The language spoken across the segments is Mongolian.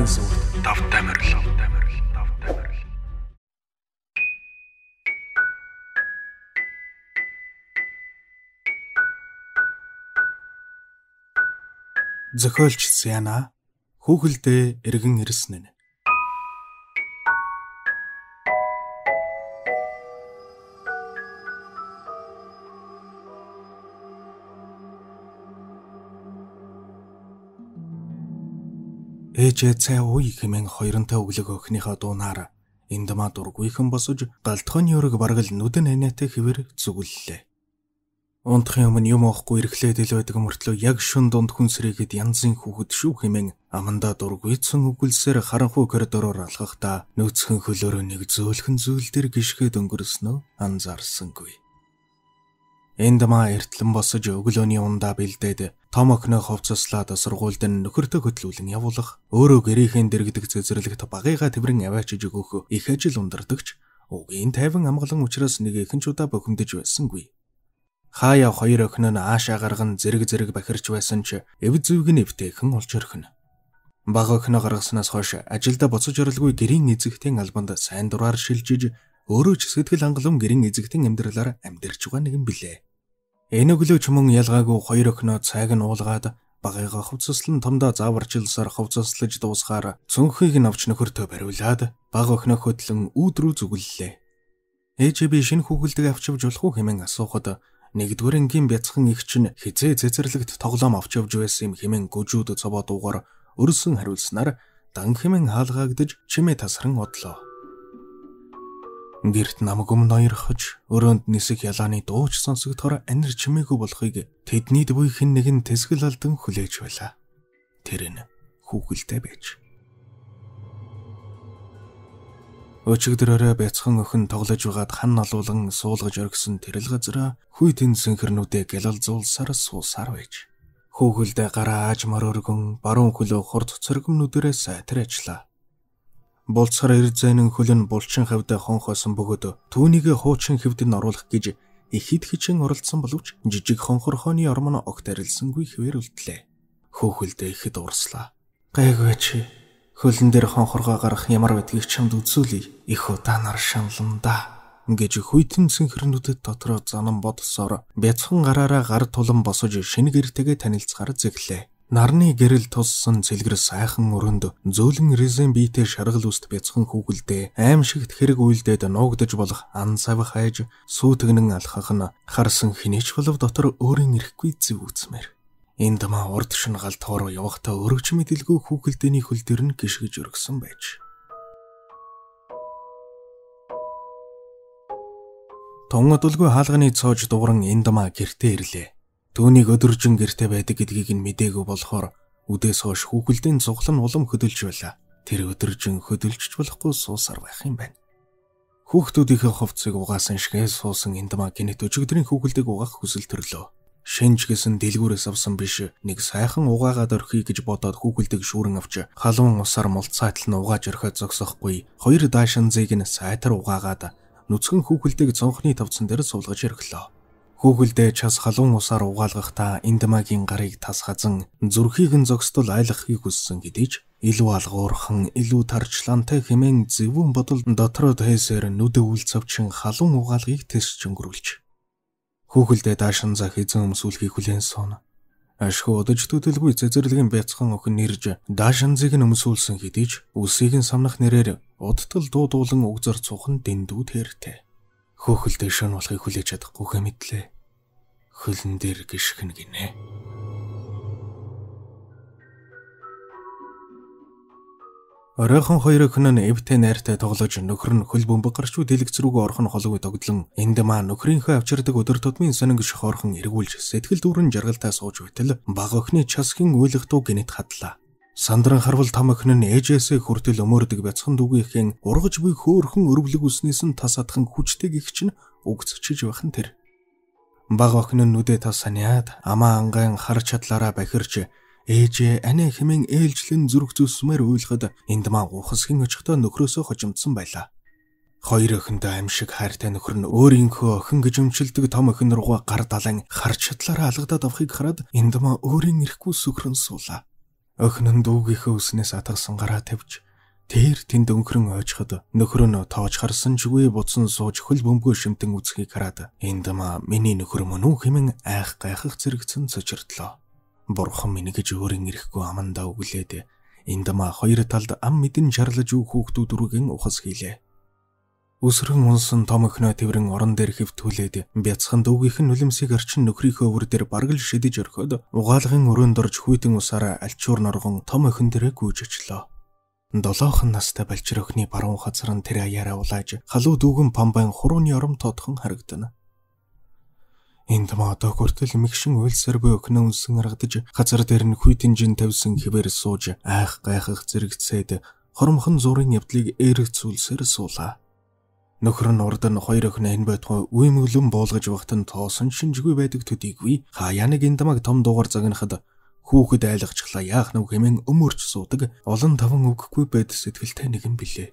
хамгийн сүүлд давтай морилоо. Зохиолч Сяна хүүхэлдээ эргэн ирсэн нь ээжээ цай ууй хэмээн хоёронтой өглөг өхнийхөө дуунаар эндмаа дургүйхэн босож галтхооны өрөг бараг л нүдэн ханаатай хിവэр зүгэллээ. Унтхын өмнө юм уухгүй эргэлээд илвэдэг мөртлөө яг шүн дунд хүнсрээгээд янзын хүүхэд шүү хэмээн амандаа дургүйцэн өгүүлсээр харанхуй коридороор алхахдаа нөөцхөн хөлөөрөө нэг зөөлхөн зүйлдер гიშгэд өнгөрснөө анзаарсангүй. Энд маа эртлэн босож өглөөний ундаа бэлдээд Том окноо ховцослоод сургуульд нь нөхөртөө хөтлүүлэн явуулах, өөрөө гэрийнхэн дэргэдэг цэцэрлэгт багыгаа тэмрэн аваачиж өгөх их ажил ундардагч үгийн тайван амгалан учраас нэг ихэнчудаа бохимдож байсангүй. Хаа яв хоёр охин нь аашаа гарган зэрэг зэрэг бахирч байсан ч эв зүвг нь эвтэйхэн олж орхино. Баг охин гаргаснаас хойш ажилда буцаж оролгүй гэрийн эзэгтэн албанд сайн дураар шилжиж өөрөө ч сэтгэл хангалуун гэрийн эзэгтэн амьдралаар амьдарч байгаа нэгэн билээ. Энэглөөч мөн ялгаагүй хоёр охиноо цайг нь уулгаад багыгаа хувцаслан томдоо зааварчилсаар хувцаслаж дуусгаар цүнхийг нь авч нөхөртөө бариулаад баг охиноо хөтлөн үүд рүү зүгэллээ. Ээжээ би шинэ хүүхэлдэг авчивж болох уу хэмээн асуухад нэгдүгээр ангийн бяцхан их чинь хизээ цэцэрлэгт тоглоом авчивж байсан юм хэмээн гүжүүд цобоо дуугаар өрсөн хариулснаар дан хэмээн хаалгаагдж чимээ тасран одлоо. Гэрт намаг өмнө ойрхож, өрөөнд нисэх ялааны дууч сонсогдохоор анир чимээгүй болохыг тэднийд буй хэн нэгэн тэсгэл алдан хүлээж байлаа. Тэр нь хүүхэлтэй байж. Өчигдөрөөрөө бяцхан өхөн тоглож байгаад хан олуулан суулгаж оргисон тэрл газара хүй тэн сэнхэрнүүдээ гялалзуулсаар суусаар байж. Хүүхэлдээ гараа аажмаар өргөн баруун хөлөө хурд цэргэм нүдэрээ сайтар ажиллаа. Булцгар эрзэнэн хөлн булчин хавда хонхоосон бөгөөд түүнийг хуучин хэвдэн оруулах гэж ихэд хичэн оролцсон боловч жижиг хонхорхооны орм нь огт арилсангүй хിവэр үлдлээ. Хөөхөлдөө ихэд урслаа. Гайгүй чи. Хөлн дээр хонхоргоо гарах ямар байдгийг чамд үзүүлээ. Их удаанаар шаналндаа гэж хүйтэн синхронуудад дотроо занан бодсоор бяцхан гараараа гар тулан босож шинэ гэртэйгээ танилцахаар зэглээ. Нарны гэрэл туссан цэлгэр сайхан өрөнд зөөлөн резэн биетэй шаргал үст бяцхан хүүгэлдээ аимшигт хэрэг үйлдээд нуугдж болох ан савх хайж сүүтгэнэн алхах нь харсан хинэч болов дотор өөрийн ирэхгүй зүг үзмээр. Энд маа урд шингал тоороо явахдаа өргөж мэдлгүй хүүгэлдээний хөл дэрн гიშгэж өргсөн байж. Тонгодулгүй хаалганы цоож дууран энд маа гэртээ ирлээ. Төвнийг өдөржин гэрте байдаг гэдгийг нь мдээгүй болохоор үдээс хойш хүүхэлдийн цуглан улам хөдөлж байлаа. Тэр өдөржин хөдөлжч болохгүй суусар байх юм байна. Хүүхдүүдийнхээ хувцсыг угаасан шигээ суусан эндмаа гинэт өчигдрийн хүүхэлдэг угаах хүсэл төрлөө. Шинж гэсэн дэлгүүрээс авсан биш нэг сайхан угаагаад орхий гэж бодоод хүүхэлдэг шүүрэн авч халуун усаар мулцаатал нь угааж орхиод зогсохгүй хоёр даашин зээг нь сайтар угаагаад нүцгэн хүүхэлдэг цонхны тавцан дээр суулгаж орхилоо. Хүүхэлдээ час халуун усаар угаалгахдаа Эндмагийн гарыг тас хазан зүрхийг нь зогсдол айлахыг хүссэн гэдэж илүү алгуурхан, илүү тарчлаантай хэмээн зөвүүн бодолд дотоод хэсээр нүдэ үл цавчин халуун угаалгыг тэсч өнгөрүүлж. Хүүхэлдээ даашин зах эзэн өмсүүлэхийг хүлээн суна. Ашгүй удаж төдөлгүй цэцэрлэгэн бяцхан охин нэрж даашинзыг нь өмсүүлсэн хэдий ч үсийг нь самнах нэрээр удтал дуудуулан уг зар цухан дэндүүд хэртэй хөөхөлтэй шөн болохыг хүлээж чадахгүйгээ мэдлээ. Хөлн дээр гიშхэн гинэ. Оройхон хоёр охин нь эвтэй найртай тоглож нөхөр нь хөл бөмбөг гарчгүй дэлгэц рүүгээ орхон холгүй тогтлон энд маа нөхрийнхөө авчирдаг өдөр тутмын сонингш хорхон эргүүлж сэтгэл дүүрэн жаргалтай сууж байтал баг охины час хин ойлгохгүй гинэт хадлаа. Сандран харвал там охин нь ээжээсээ хүртэл өмөрдөг бяцхан дүгийнхэн ургаж буй хөөхөн өрөвлөг үснээс нь тас атхан хүчтэй гихч нь өгцөчж байх нь тэр. Баг охин нь нүдэ тас саниад амаа ангаан хар чадлаараа бахирч ээжээ анэ хэмээн ээлжлэн зүрх зүсмээр уйлахад энд маа ухасхин очихдоо нөхрөөсөө хожимдсан байлаа. Хоёр охиндоо амшиг хайртай нөхөр нь өөрийнхөө охин гэж өмчилдэг том охин руугаа гар далайн хар чадлаараа алгадаад авахыг хараад энд маа өөрийн ирэхгүй сүхрэн суулаа. Охин нь дүүгийнхөө үснээс атгасан гараа тавьж тэр тэнд өнхрөн ойжход нөхрөнөө тоож харсан чгүй буцсан сууж хөл бөмбөгөө шимтэн үзхийг хараад энд маа миний нөхөр мөн үү хэмэн айх гайхах зэрэгцэн цочирдлоо. Бурхан минь гэж өөрийн ирэхгүй амандаа өглөөд энд маа хоёр талд ам мэдэн шарлаж үг хүүхдүүд үргэн ухас хийлээ. Өсрөн унсан том өхнөө тэрэн орон дээр хөвтүүлээд бяцхан дүүгийнх нь нүлэмсийг орчин нөхрийнхөө өвөр дээр бараг л шидэж өрхөд угаалгын өрөөнд орж хүйтэн усаараа альчуур норгон том өхөн дээрээ гүйж очлоо. Долоохон настай балчир өхний баруун хазар нь тэр аяараа улааж халуу дүүгэн памбайн хурууны ором тодхон харагдана. Энд ма одоо хүртэл мэгшин уйлсар буй өхнөө үнсэн аргадж газар дээр нь хүйтэн жин тавьсан хിവэр сууж айх гайхах зэрэгцээд хормхон зургийн явдлыг эерэг зүйлсээр суулаа. Нөхөр нь урд нь хоёр охин энэ байтугай үймөглөн буулгаж байхад нь тоосон шинжгүй байдаг төдийгүй хаяа нэг энэ дамаг том дуугар загнахад хүүхэд айлгачглаа яах нүг хэмээн өмөрч суудаг олон таван өгөхгүй байд сэтгэлтэй нэгэн билээ.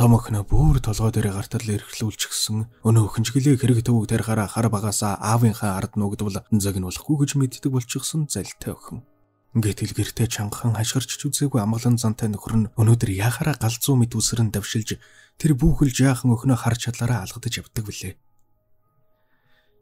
Том охин бүр толгой дээр гартал эрхлүүлчихсэн өнөө өхинжгэлээ хэрэг төвөг тарихаараа хар багаасаа аавынхаа ард нуугдвал загнуулахгүй гэж мэддэг болчихсон залтай охин. Ингээд хэлгэртэй чангахан хашгирч ч үзээгүй амглан зантай нөхөр нь өнөөдөр яхаараа галзуу мэд үсрэн давшилж тэр бүхэл жаахан өхнөө хар чадлаараа алгадаж явдаг билээ.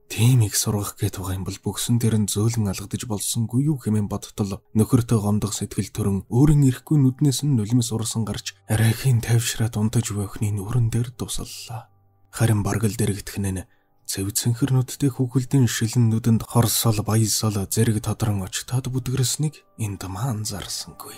Тийм их сургах гээд байгаа юм бол бүгсэн дээр нь зөөлөн алгадаж болсонгүй юу хэмээн бодтол нөхөртөө гомдох сэтгэл төрөн өөрийн ирэхгүй нүднээс нь нулимс урсан гарч арайхийн тайвшраад унтаж буйхны нүрэн дээр дуслаа. Харин баргал дэрэгдэх нь Цэв цэнхэр нүдтэй хүүхэлдийн шилэн нүдэнд хорсол баясол зэрэг тодрон очтод бүдгэрэснийг энд маа анзаарсангүй.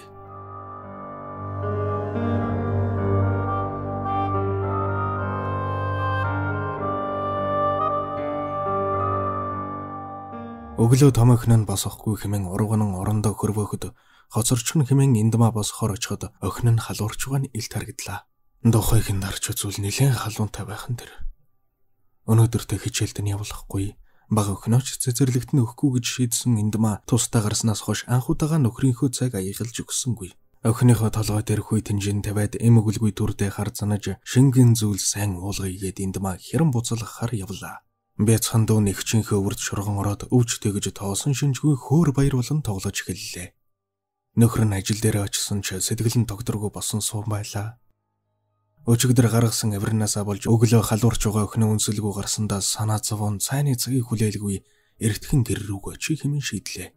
Өглөө томохнон босохгүй хэмээн урган орондоо хөрвөөхөд хоцорчхон хэмээн эндмаа босхоор очиход охин нь халуурч байгаа нь илт харагдлаа. Дохойг нь дарж үзвэл нэлээд халуунтай байх нь тэр. Өнөөдөртөө хичээлдэн явлахгүй баг өгнөч цэцэрлэгтэн өгөхгүй гэж шийдсэн эндмаа тустай гарснаас хойш анхудаага нөхрийнхөө цаг аягалж өгсөнгүй. Охиныхоо толгой дээрх хүй тэнжин тавиад эмгэлгүй төрдөө хар занаж шингэн зүйл сайн уулгыгээд эндмаа хэрэн буцалгахаар явлаа. Бяцхан дөө нэгчийнхөө үрд шурган ороод өвч тэгж тоосон шинжгүй хөөр баяр болон тоглож эхэллээ. Нөхөр нь ажил дээр очсон ч сэтгэл нь тогтворгүй болсон суун байлаа. Өчигдөр гаргасан авирнаасаа болж өглөө халуурч байгаа өхнө үнсэлгүй гарсандаа санаа зовон цайны цагийг хүлээлгүй эртхэн гэр рүүгээ чи хэмээн шийдлээ.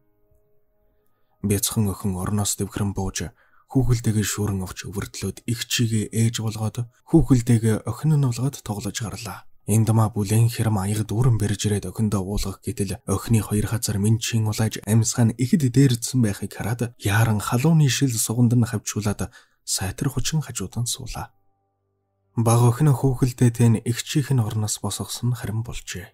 Бяцхан өхөн орноос дэвхрэн бууж хүүхэлдэгээ шүүрэн овч өвөрдлөөд их чигээ ээж болгоод хүүхэлдэгээ охин нь болгоод тоглож гарлаа. Эндмаа бүлээн хэрэм аягд үрэн бэрж ирээд охиндоо уулгах гэтэл охины хоёр хазар минь чин улааж амьсган ихэд дээрдсэн байхыг хараад яаран халууны шил суганд нь хавчуулаад сайтар хучин хажуудан суулаа. Баг охин хүүхэлдээ тэн эгчийнх нь орноос босгосон харин болжээ.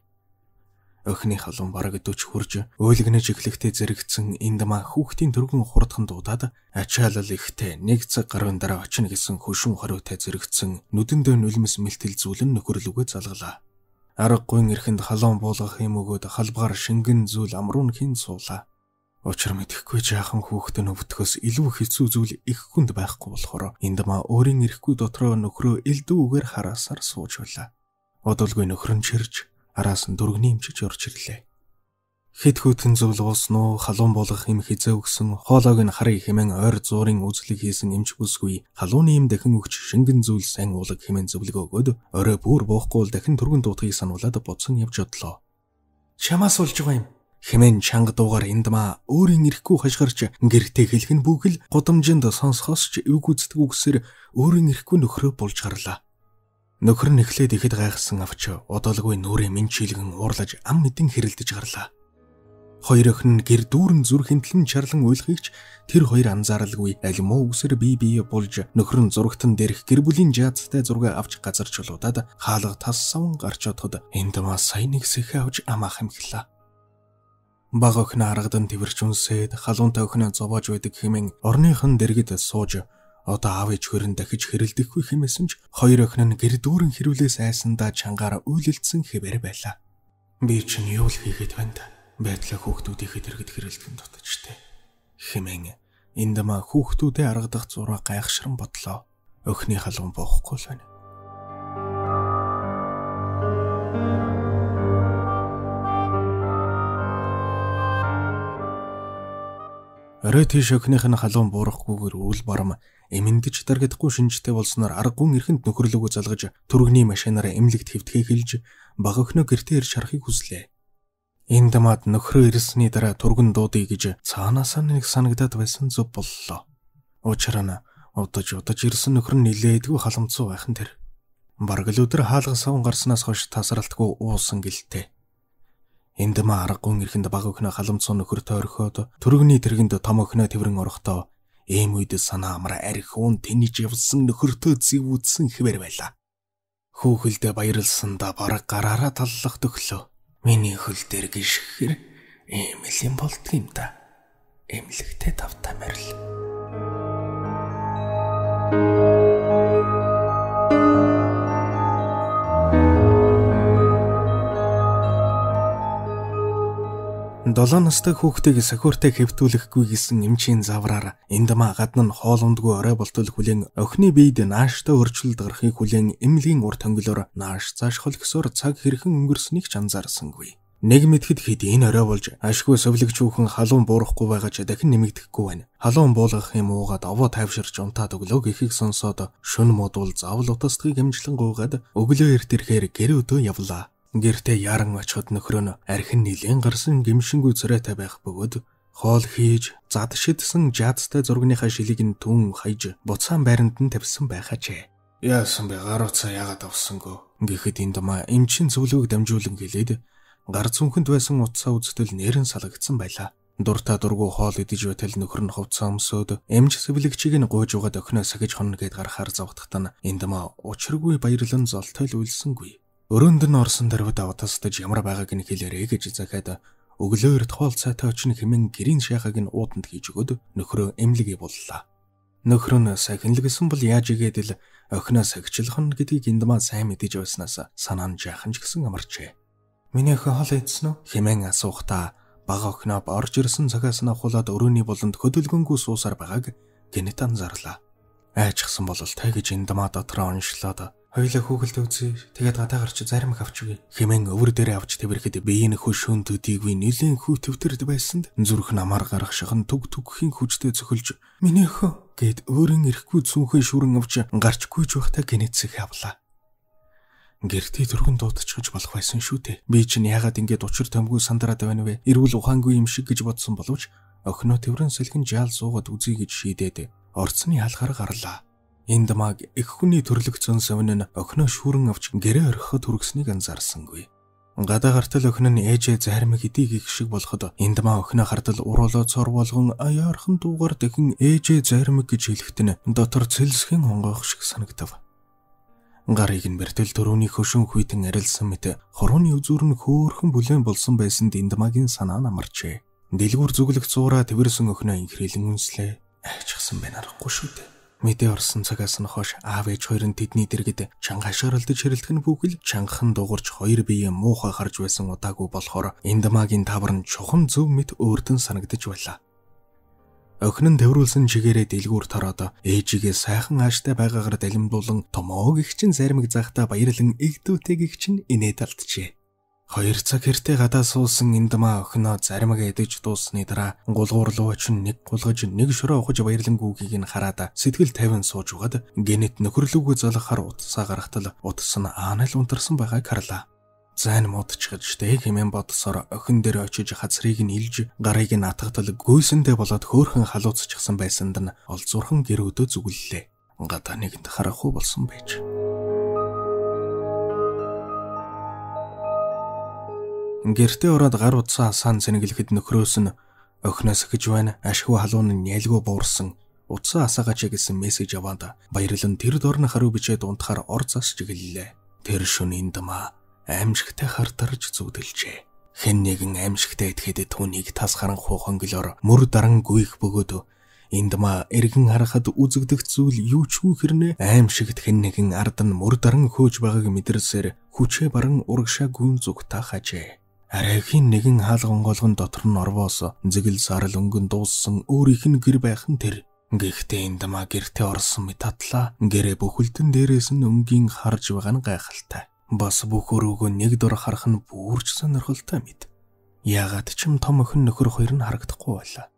Охины халуун бараг 40 хүрж өүлгэнэж эхлэхдээ зэрэгцэн эндмаа хүүхдийн төргөн хурдхан дуудаад ачаалал ихтэй нэг цаг гарын дараа очно гэсэн хөшүүн хориотой зэрэгцэн нүдэндөө нулимс мэлтэл зүүлэн нөхөрлөгөө залглаа. Аргагүй нэрхэнд халуун буулгах юм өгөөд халбгаар шингэн зүйл амруун хин суулаа. Учир мэдхгүй жаахан хүүхэд нь өвдөхөөс илүү хэцүү зүйл их хүнд байхгүй болохоор эндмаа өөрийн эрэхгүй дотроо нөхрөө элдүүгээр хараасаар сууж байлаа. Удалгүй нөхөр нь чирж араас нь дүргний имчиж орж ирлээ. Хэд хүүтэн зөвлөгөөс нуу халуун болох юм хизээ өгсөн хоолойг нь харын хэмээн ойр зуурын үзлэг хийсэн эмч бүсгүй халууны юм дахин өгч шингэн зүйл сайн уулаг хэмээн зөвлөгөө өгөөд орой бүр буухгүй л дахин түргэн дуутахыг сануулад бодсон явж одлоо. Чамаас олж байгаа юм Хэмээн чанга дуугаар эндмаа өөрийн эрэхгүй хашгирч гэртээ хэлхэн бүхэл годамжинд сонсохоос ч эвг үздэг үгсээр өөрийн эрэхгүй нөхрөө болж гарлаа. Нөхөр нь эхлээд ихэд гайхсан авч удалгүй нүрээ минь чилгэн уурлаж ам мэдэн хэрэлдэж гарлаа. Хоёр охин нь гэр дүүрэн зүр хэмтлэн чарлан уйлахыгч тэр хоёр анзааралгүй аль муу үсэр бие бие болж нөхөр нь зурагтан дээрх гэр бүлийн жаазтай зураг авч газар чулуудаад хаалга тас савн гарч одоход энд маа сайн нэг сэхэ авч амаа хэмхлээ. Баг охин аргадан тэмэрч үнсээд халуунтай охин зовоож байдаг хэмээн орныхон дэргэд сууж одоо аав ээж хөрөн дахиж хэрэлдэхгүй хэмээсэн ч хоёр охин нь гэр дүүрэн хэрүүлээс айсандаа чангаараа үйлэлдсэн хэвээр байлаа. Би чинь юу л хийгээд байна да. Байтлаа хүүхдүүдийнхээ дэргэд хэрэлдгэн дутажтэй. Хэмээн эндэмэ хүүхдүүдээ аргадах зураг гайхширан бодлоо. Охины халуун боохгүй л байна. Орой тийш өхнийх нь халуун буурахгүйгээр үл барам эмэндэж даргадахгүй шинжтэй болсноор аргагүй эрхэнд нөхрлөгөө залгаж түргний машинаараа эмлэгт хөвтгэй хэлж баг өхнөө гэртээ ирж харахыг хүслээ. Энд дамад нөхрөө ирсний дараа түргэн дуудъя гэж цаанаасаа нэг санагдаад байсан зүг боллоо. Учир нь удаж удаж ирсэн нөхөр нь нилээдгүй халамцуу байхан тэр. Бараг л өдөр хаалган савн гарснаас хойш тасралтгүй уусан гэлтэй. Эндэмэ аргагүй эрхэнд баг өхнөө халамцсан нөхөртөө орхиод төрөгний тэргэнд том өхнөө тэрэн орохдоо ийм үед санаа амар арх уун тэнийж явсан нөхөртөө зэв үдсэн хിവэр байла. Хүүхэлдэ баярлсанда бараг гараараа таллах төглөө. Миний хөл дээр гიშгэр ийм л юм болдг юм да. Эмлэгтэй тавтай морил. thank you 7 настай хүүхдийг сахиуртай хэвтүүлэхгүй гэсэн эмчийн завраар эндмэ гадна нь хоолундгүй орой болтол хүлэн охины биед нааштай өөрчлөл гарахыг хүлэн эмнэлгийн ур тангилоор нааш цаашхал гэсээр цаг хэрхэн өнгөрснийг ч анзаарсангүй. Нэг мэдхэд хэд энэ орой болж ашгүй сувлэг чүүхэн халуун буурахгүй байгаа ч дахин нэмэгдэхгүй байна. Халуун буулгах юм уугаад овоо тайвширч унтаад өглөө гэхийг сонсоод шүн модул завл утасдгийг амжилан гуугаад өглөө эрт ирэхээр гэр өдөө явлаа. Гэртээ яран очиход нөхрөө нь архин нилийн гарсан гимшингүй царайтай байх бөгөөд хоол хийж зад шидсэн жаадтай зургийнхаа шилийг нь түн хаяж буцаан байранд нь тавьсан байхаач. Яасан бэ гарууцаа ягаад авсангүй гэхэд энэ дома эмчин зөвлөвөг дамжуулан гэлээд гар зүнхэнд байсан утсаа үзтэл нэрэн салгагдсан байлаа. Дуртай дургу хоол идэж байтал нөхөр нь ховцоо өмсөөд эмч сэвлэгчийг нь гуйж угаад өхнөө сахиж хонно гэд гарахаар зовтохтана энэ дома учиргүй баярлан золтой л үйлсэнгүй. Өрөөнд нь орсон дарвид аватасдаж ямар байгааг нь хэлээрэй гэж захаад өглөө эрт хоол цайтай очно хэмээн гэрийн шахаг нь ууданд хийж өгөөд нөхрөө эмнэлгээ боллоо. Нөхөр нь сахинлэгсэн бол яаж игээд л охиноо сахичлах нь гэдгийг энд маань сайн мэдэж байснаас санаа нь жаахан ч гэсэн амарчээ. Миний охин хоол идсэн үү хэмээн асуухтаа бага охиноо борж ирсэн цагаас нь хулаад өрөөний болонд хөдөлгөнгүй суусаар байгааг гэнэт анзаарлаа. Айчсан бол тай гэж энд маа дотроо оншлоод Хоёлаа хөөгөлд үзье. Тэгээд гадаа гарч зарим авч үгүй. Хэмээн өвөр дээрээ авч тэрхэд биеийн хөшөөн төдийгүй нэлээд хүү төвтөрд байсанд зүрх намар гарах шахан түг түгхийн хүчтэй цохилж минийхөө гэд өөрөн ирэхгүй зүүхээ шүрэн авч гарч гүйж байхдаа гинэцэг явлаа. Гэртээ түргэн дуудчихж болох байсан шүү дээ. Би чинь яагаад ингэж учир томгүй сандраад байна вэ? Эрүүл ухаангүй юм шиг гэж бодсон боловч охиноо тэрэн сэлгэн жаал суугаад үзье гэж шийдээд орцны хаалгаар гарлаа. Энд маг их хүний төрлөг зөн совин нь охиноо шүүрэн авч гэрээ орхиход хүргэснийг анзаарсангүй. Гадаа гартал охин нь ээжээ зарим хэдийг их шиг болоход энд маа охиноо хартал уруулаа цор болгон аяархан дуугаар дахин ээжээ зарим гэж хэлэхэд нь дотор цэлсхэн онгойх шиг санагдав. Гарыг нь бэртэл төрөвний хөшөн хүйтэн арилсан мэт хорууны үзүүр нь хөөхөн бүлээн болсон байсанд энд магийн санаа намарчээ. Дэлгүүр зүглэх зуура тэрсэн өхнөө инхрэлэн үнслээ. Айчихсан байна аргагүй шүү дээ. Мэдээ орсон цагаас нь хойш аав ээж хоёр нь тэдний дэргэд чанга хашаарлаж хэрэлдэх нь бүхэл чангахан дуугарч хоёр биеийн муухай гарч байсан удаагүй болохоор эндамагийн тавар нь чухам зөв мэд өөртөн санагдаж байлаа. Охин нь тэврүүлсэн чигээрээ дэлгүүр тороод ээжигээ сайхан ааштай байгаагаар далимдуулан томоог их чин заримэг захта баярлан игдүүтэйг их чин инээд алдчихэ. Хоёр цаг хэртэ гадаа суулсан эндмаа охиноо заримаг эдэж дуусны дараа гулгуур руу очин нэг гулгаж нэг шороо ухаж баярлангүйгийг нь хараад сэтгэл тавин сууж угад генет нөхрлөөгөө залгахаар утсаа гаргатал утас нь аанал унтарсан байгааг харлаа. Зайн модчгад штэ хэмээн бодсоор охин дээр очиж хацрыг нь илж гарыг нь атгатал гүйсэндэ болоод хөөхөн халууцчихсан байсанд нь олзуурхан гэрөөдөө зүгэллээ. Гадаа нэгэнд харахгүй болсон байж. Гэртээ ороод гар утсаа сан сэнгэлэхэд нөхрөөс нь охиноос эхэж байна. Ашгүй халуун нь ялгүй буурсан. Утсаа асаагач гэсэн мессеж аваад баярлан тэр дорн хариу бичээд унтахаар ор зас чиглэлээ. Тэр шөнийн дма аимшигтай хартарж зүгдэлжээ. Хэн нэгэн аимшигтай итгэхэд түүнийг тас харанхуу хонглоор мөр даран гүйх бөгөөд Эндма эргэн харахад үзэгдэх зүйл юу ч хүү хэрнэ аимшигт хэн нэгэн ард нь мөр даран хөөж байгааг мэдэрсээр хүчээ баран урагшаа гүйн зүг та хажээ. Арай хин нэгэн хаалгонгоолгон дотор нь орвоос зэгэл сарл өнгөн дууссан өөрийнх нь гэр байх нь тэр. Гэхдээ энд маа гэрте орсон мэт татлаа. Гэрээ бүхэлдэн дээрээс нь өнгийн харж байгаа нь гайхалтай. Бас бүх өрөөгөө нэг дор харах нь бүрч сонирхолтой мэд. Яагаад ч юм том охин нөхөр хоёр нь харагдахгүй байлаа.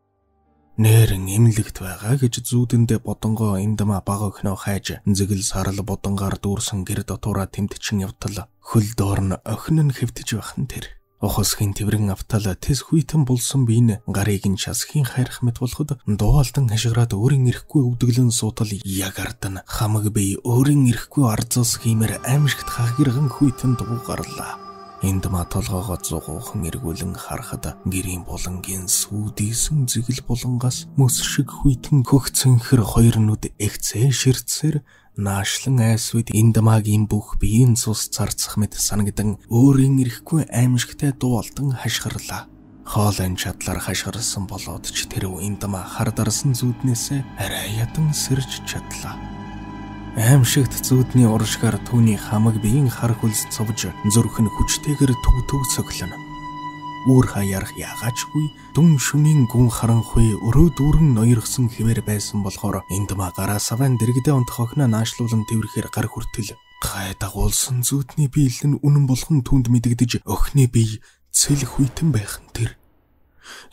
Нээрэн имлэгт байгаа гэж зүүдэндээ бодонгоо эндмэ бага өгнөө хайж зэгэл сарал бодонгаар дүүрсэн гэр дотуураа тэмтчин явтал хөл доор нь охин нь хэвтэж байх нь тэр. Ухасхийн тэрэн автал тэс хүйтэн булсан биен гарыг нь шасхийн хайрах мэт болоход дуулдан хашгираад өөрийн эрэхгүй өвдөглөн суутал яг ардан хамаг бие өөрийн эрэхгүй арзос хиймээр аимшигт хахирган хүйтэн дуугарлаа. Энд матулгаагаа зугуухан эргүүлэн харахад гэрийн булангийн сүдийсэн зэгэл булангаас мөс шиг хүйтэн хөгцөнхөр хоёр нүд эгцээ ширцээр наашлан айсвэд эндмагийн бүх биеийн цус царцах мэт санагдан өөрийн ирэхгүй аимшигтай дуу алдан хашгирлаа. Хоолын чадлаар хашгирсан болоод ч тэр эндмаа хардарсан зүуднээсээ арай ядан сэрж чадлаа. Аимшигт зүүдний уршгаар түүний хамаг биеийн хар хөлс цовж зүрх нь хүчтэйгээр төг төг цоглоно. Үүр хаярах яагаачгүй дүн шүнийн гүн харанхуй өрөө дүүрэн ноёргсон хിവэр байсан болохоор эндмэ гараа саван дэрэгдээ унтах охиноо наашлуулан тэрхээр гар хүртэл гай дагуулсан зүүдний биелэн үнэн болгон түнд мэдэгдэж охины бие цэл хүйтэн байх нь тэр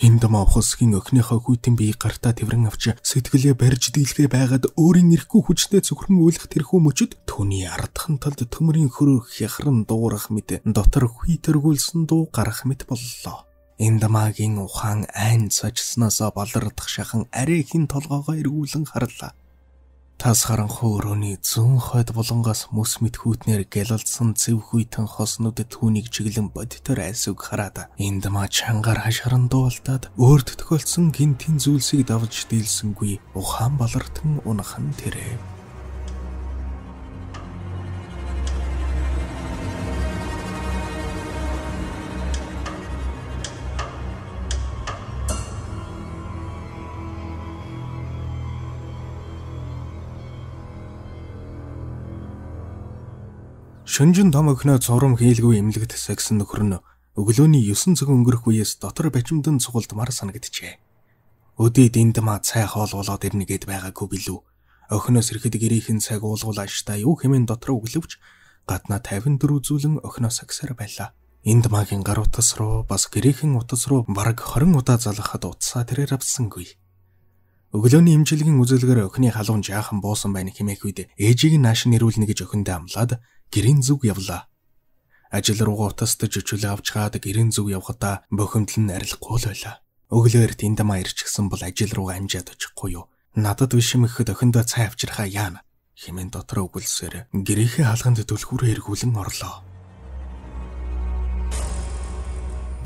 Энд мавхсгийн өхнийхөө хүйтэн бие гартаа тэрэн авч сэтгэлээ барьж дийлгээ байгаад өөрийн эрхгүй хүчтэй зүхрэн үйлэх тэрхүү мөчөд түүний ардхан талд төмрийн хөрөөх хяхран дуурах мэт дотор хүйтэргүүлсэн дуу гарах мэт боллоо. Эндамагийн ухаан айн цочсноосоо балардах шахан арай хин толгоогоо эргүүлэн харлаа. Тас харанхуу өрөөний зүүн хойд булангаас мөс мэтхүүднэр гялалсан цэвх үйтэн хоснуудад түүнийг чиглэн бодитор айсуг хараад энд ма чангаар хашгиран дуулдаад өөрт төхөлдсөн гинтийн зүйлсийг давж дийлсэнгүй ухаан балартан унахан тэрэ. Шүнжин том өхнөө цуврам хийлгүй эмлэгт сагсан нөхөр нь өглөөний 9 цаг өнгөрөх үеэс дотор бачимдан цугулдмар санагджээ. Өдий дэндмаа цай хоол болоод ирнэ гэд байгаагүй билүү. Охиноос ирэхэд гэрийнхэн цаг уулгуул аштаа юу хэмээн дотор өглөвч гаднаа 54 зүүлэн охиноос агсаар байлаа. Энд магийн гар утас руу бас гэрийнхэн утас руу бараг 20 удаа залгахад утсаа тэрээр авсангүй. Өглөөний имчилгийн үзүүлгээр охины халуун жаахан буусан байна хэмээх үед ээжийг нааш нь ирүүлнэ гэж охиндээ амлаад гэрийн зүг явлаа. Ажил руугаа утастаж өчөлөө авч хаадаг гэрийн зүг явхдаа бохимдол нь арилахгүй л байлаа. Өглөөр тэндэмаа ирчихсэн бол ажил руугаа амжаад очихгүй юу? Надад бишмэхэд охиндоо цай авчирхаа яана. Хэмээн дотор өгүүлсээр гэрийнхээ хаалганд түлхүүрээр эргүүлэн орлоо.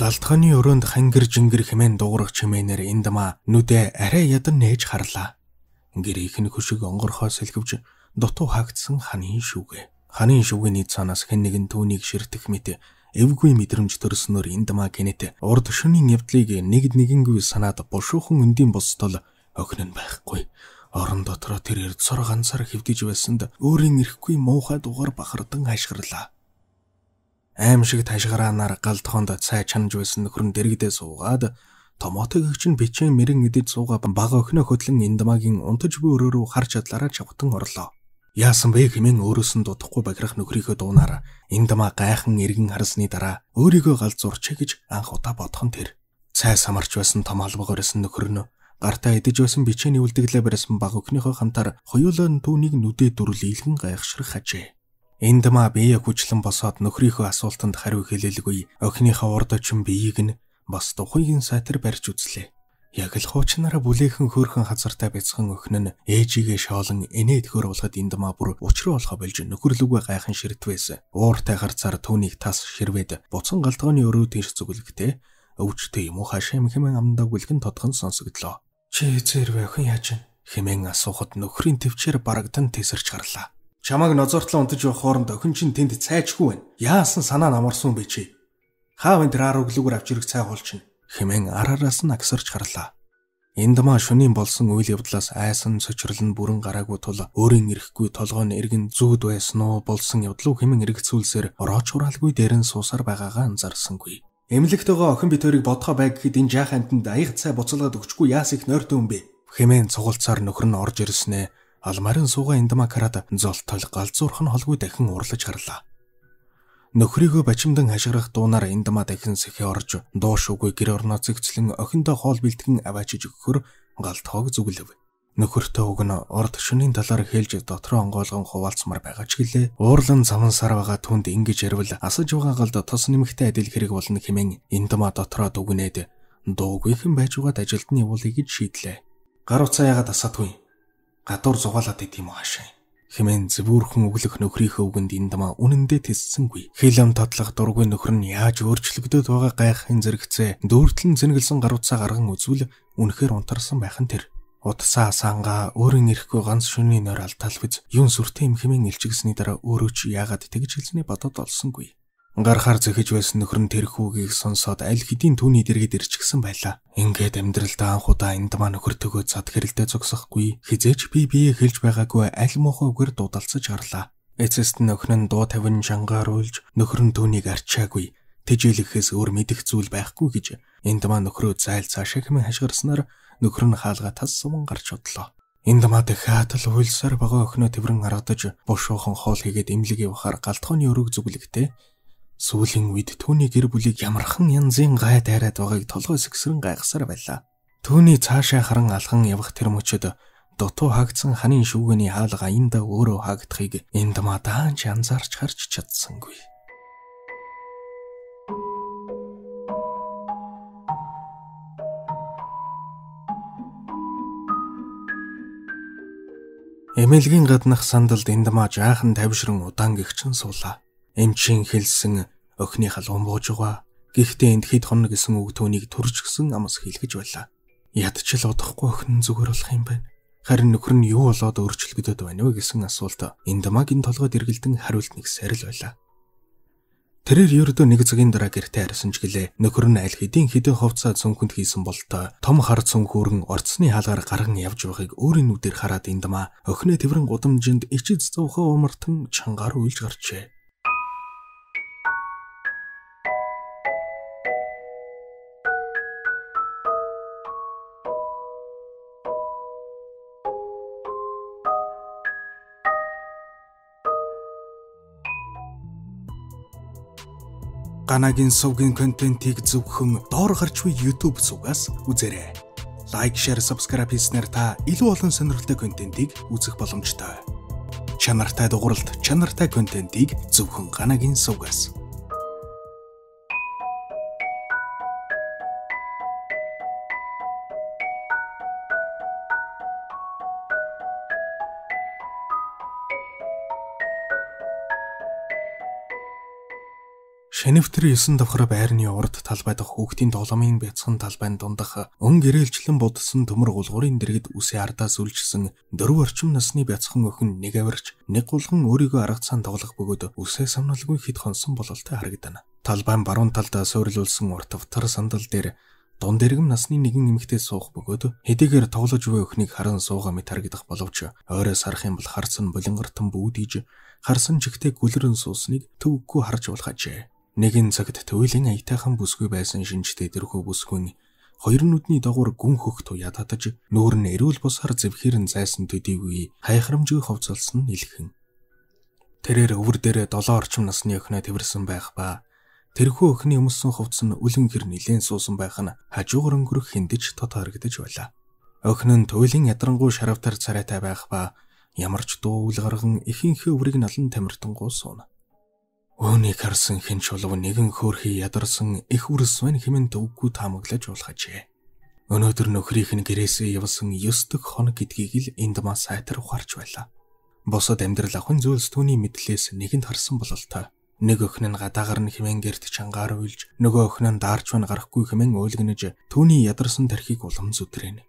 Галтхооны өрөөнд хангир жингэр хэмээн дуугарх чимээнээр эндмаа нүдэ арай ядан нээж харлаа. Гэрийнх нь хөшиг онгорхоо сэлгэвж дутуу хагдсан ханийн шүүгээ. Харин шүгэний цаанаас хэн нэгэн түүнийг ширтэх мэт эвгүй мэдрэмж төрснөөр эндма гинэт урд шөнийн явдлыг нэгд нэгэнгүй санаад бушуухан өндийн бостол охин нь байхгүй. Орон дотроо тэр эрд сур ганцаар хөвдөж байсанд өөрийн ирэхгүй муухай дугаар бахардан хашгирлаа. Аим шиг ташгараанаар галдхонд цай чанж байсан нөхөр нь дэрэгдээ суугаад Томото гэгч нь бичэн мэрэн идэж суугаа баг охиноо хөтлөн эндмагийн унтаж буй өрөө рүү хар чадлаараа чавтан орлоо. Яасан бэ хэмээн өөрөөс нь дутахгүй баграх нөхрийнхөө дуунаар энэ дамаа гайхан эргэн харсны дараа өөрийгөө галзуур чигэж анх удаа бодхон тэр. Цай самарч байсан том албаг өрсөн нөхөр нь гартаа идэж байсан бичээний үлдэглээ барьсан баг өгнөхөө хамтар хоёулаа түүнийг нүдээ дүрл илгэн гайхшрах хажээ. Энд маа бие хүчлэн босоод нөхрийнхөө асуултанд хариу хэлэлгүй охиныхаа урд очин биеийг нь бас тухайгийн сайтар барьж үзлээ. Яг л хуучнараа бүлээхэн хөөрхөн хазартай бяцхан өхнөн ээжигээ шоолон инээд хөөрүүлэхэд эндмаа бүр учруу болохоо болж нөхөрлөгөө гайхан ширтвээс. Ууртай харцаар түүнийг тас ширвэд буцан галдгооны өрөө тийш зүгэлгтээ өвчтэй юм уу хашаам хэмээн амндаг бүлгэн тодхон сонсогдлоо. Чи зэрвэ охин яаж вэ? хэмээн асуухад нөхрийн төвчээр барагдан тесэрч гарлаа. Чамааг нозортлоо унтаж явах хооронд охин чинь тэнд цайчгүй байна. Яасан санаа намарсан бэ чи? Хаа вент раар өглөөгөр авч ирэх цай хулчин хэмээн араараас нь агсарч харлаа. Эндмаа шөнийн болсон үйл явдлаас айсан цочрол нь бүрэн гараагүй тул өөрийн эрэхгүй толгойн эргэн зүуд байсан уу болсон явдлуу хэмээн эргэцүүлсээр орооч хураалгүй дээрэн суусаар байгаагаа анзаарсангүй. Эмнэлэгтэйгээ охин битөрийг бодхоо бай гэхэд энэ жаах амтнд аяг цай буцалгаад өгчгүй яас их нойртой юм бэ? Хэмээн цугулцаар нөхөр нь орж ирснээ. Алмарын сууга эндмаа карад золтол галзуурхан холгүй дахин урлаж гарлаа. Нөхрийгөө бачимдан хашгирах дуунаар эндмаа дахин сэхэ орж дуу шуугүй гэр орноо цэгцлэн охиндоо хоол бэлтгэн аваачиж өгөхөр галтхоог зүглэв. Нөхөртөө уг нь орд шөнийн талаар хэлж дотроо онгойлгон хуваалцмаар байгаа ч гэлээ. Уурлан заван сар байгаа түнд ингэж ярил асаж байгаа голд тос нэмэгтэй адил хэрэг болно хэмээн эндмаа дотроо дүгнээд дуугүйхэн байж байгаад ажилтны явуулъя гэж шийдлээ. Гар утсаа ягаад асаадгүй. Гадуур зугаалаад идэм үү хаашаа хэмээн зөвүүрхэн өглөх нөхрийнхөө үгэнд эндмаа үнэндээ тэсцэнгүй. Хилэм тодлох дургүй нөхөр нь яаж өөрчлөгдөд байгаа гайхахын зэрэгцээ дүүртлэн зэнгэлсэн гаруцаа гарган үзвэл үнэхээр унтарсан байх нь тэр. Утсаа сангаа өөрийн эрэхгүй ганц шөнийн нойр алдтал биз. Юн сүртэй юм хэмээн илчгэсний дараа өөрөө ч яагаад тэгж хэлсний бодод олсонгүй. Гарахаар зөхиж байсан нөхөр нь тэр хүүгийг сонсоод аль хэдийн түүний дэргэд ирчихсэн байлаа. Ингээд амьдралдаа анх удаа энд маа нөхөр төгөө цад хэрэлдэ зогсохгүй хизээч би бие хэлж байгаагүй аль муухай үгээр дуудалцаж харлаа. Эцэст нь өхнө нь дуу тавин шангаар уулж нөхөр нь түүнийг арчаагүй. Тэжээлэхээс өөр мэдэх зүйл байхгүй гэж энд маа нөхрөө зайл цааш хэмээн хашгирснаар нөхөр нь хаалгаа тас суван гарч удлаа. Энд маа дахиад л уйлсаар бага өхнөө тэрэн харагдаж бушуухан хоол хийгээд имлэг явахаар галтхооны өрөг зүглэгтэй Сүүлийн үед түүний гэр бүлийг ямархан янзын гай дайраад байгааг толгой сэгсрэн гайхсаар байлаа. Түүний цаашаа харан алхан явах тэр мөчөд дутуу хаагцсан ханын шүүгээний хаалга аянда өөрөө хаагдахыг энд мадаан ч анзаарч харж чадсангүй. Эмэлгийн гаднах сандалд эндмаа жаахан тавьшран удаан гихчин суулаа. Эмчийн хэлсэн Охны халуун бууж байгаа. Гэхдээ энд хэд хоног гэсэн үг түүнийг төрж гсэн амс хэлгэж байлаа. Ядчил удахгүй охин зүгээр болох юм байна. Харин нөхөр нь юу болоод өөрчлөгдөд байна вэ гэсэн асуулт эндмагийн толгойд эргэлдэн хариулт нэг сарил байлаа. Тэрээр ердөө нэг цагийн дараа гэртээ харсан ч гэлээ нөхөр нь аль хэдийн хідэн ховцаа цөмхөнд хийсэн болтой том хар цөмхүүрэн орцны хаалгаар гарган явж байгааг өөрийн нүдээр хараад эндмаа охиноо тэрэн гудамжинд ичэд зовхоо умартан чангаар үйлж гарчээ. Ганагийн сувгийн контентийг зөвхөн доор гарч буй YouTube зүгээс үзээрэй. Лайк, share, subscribe хийснээр та илүү олон сонирхолтой контентийг үзэх боломжтой. Чанартай дууралд чанартай контентийг зөвхөн Ганагийн сувгаас Шэнэвтэр 9 давхраа байрны урд талбай дахь хүүхдийн доломын бяцхан талбайн дундах өн гэрэлчлэн будсан төмөр гулгуурын дэргэд үсээ ардаас үлжсэн дөрвөн орчим насны бяцхан өхөн нэг авирч нэг гулган өөрийгөө аргацсан тоглох бөгөөд үсээ самналгүй хит хонсон бололтой харагдана. Талбайн баруун талд суурилуулсан урт тавтар сандал дээр дунд эргэм насны нэгэн эмэгтэй суух бөгөөд хэдийгээр тоглож буй өхнийг харан суугаа мэт харагдах боловч ойроос харах юм бол харсан булингартан бүүдийж харсан чихтэй гүлрэн суусныг төвөггүй харж болох ажээ. Нэгэн цагт туйлын аятайхан бүсгүй байсан шинжтэй тэрхүү бүсгүй нь хоёр нүдний дагуур гүн хөх туя татаж нүүр нь эрүүл бусаар зэвхэрэн зайсан төдийгүй хайхрамжгүй ховцолсон илхэн. Тэрээр өвөр дээрээ 7 орчим насны өхнөө тэрсэн байх ба тэрхүү өхний өмссөн хувцс нь үлэн хэр нилээн суусан байх нь хажуугар өнгөрөх хиндэж тот харагдаж байлаа. Өхнө нь туйлын ядрангуй шаравтар царайтай байх ба ямар ч дуу үл гарган ихэнхээ өврийг налан тамиртангуй сууна. Өөнийг харсан хэн чулуу нэгэн хөөрхий ядарсан их үрс байна хэмээн төвгүй таамаглаж уулгажээ. Өнөөдөр нөхрийнх нь гэрээсээ явсан 9 дэх хоног гэдгийг л эндмаа сайтар ухаарч байлаа. Босод амьдрал ахын зүйлс түүний мэдлээс нэгэнд харсан бололтой. Нэг өхн нь гадаагаар нь хэмээн гэрт чангаар уйлж, нөгөө өхн нь даарч байна гарахгүй хэмээн ойлгонож түүний ядарсан тархийг улам зүтрэнэ.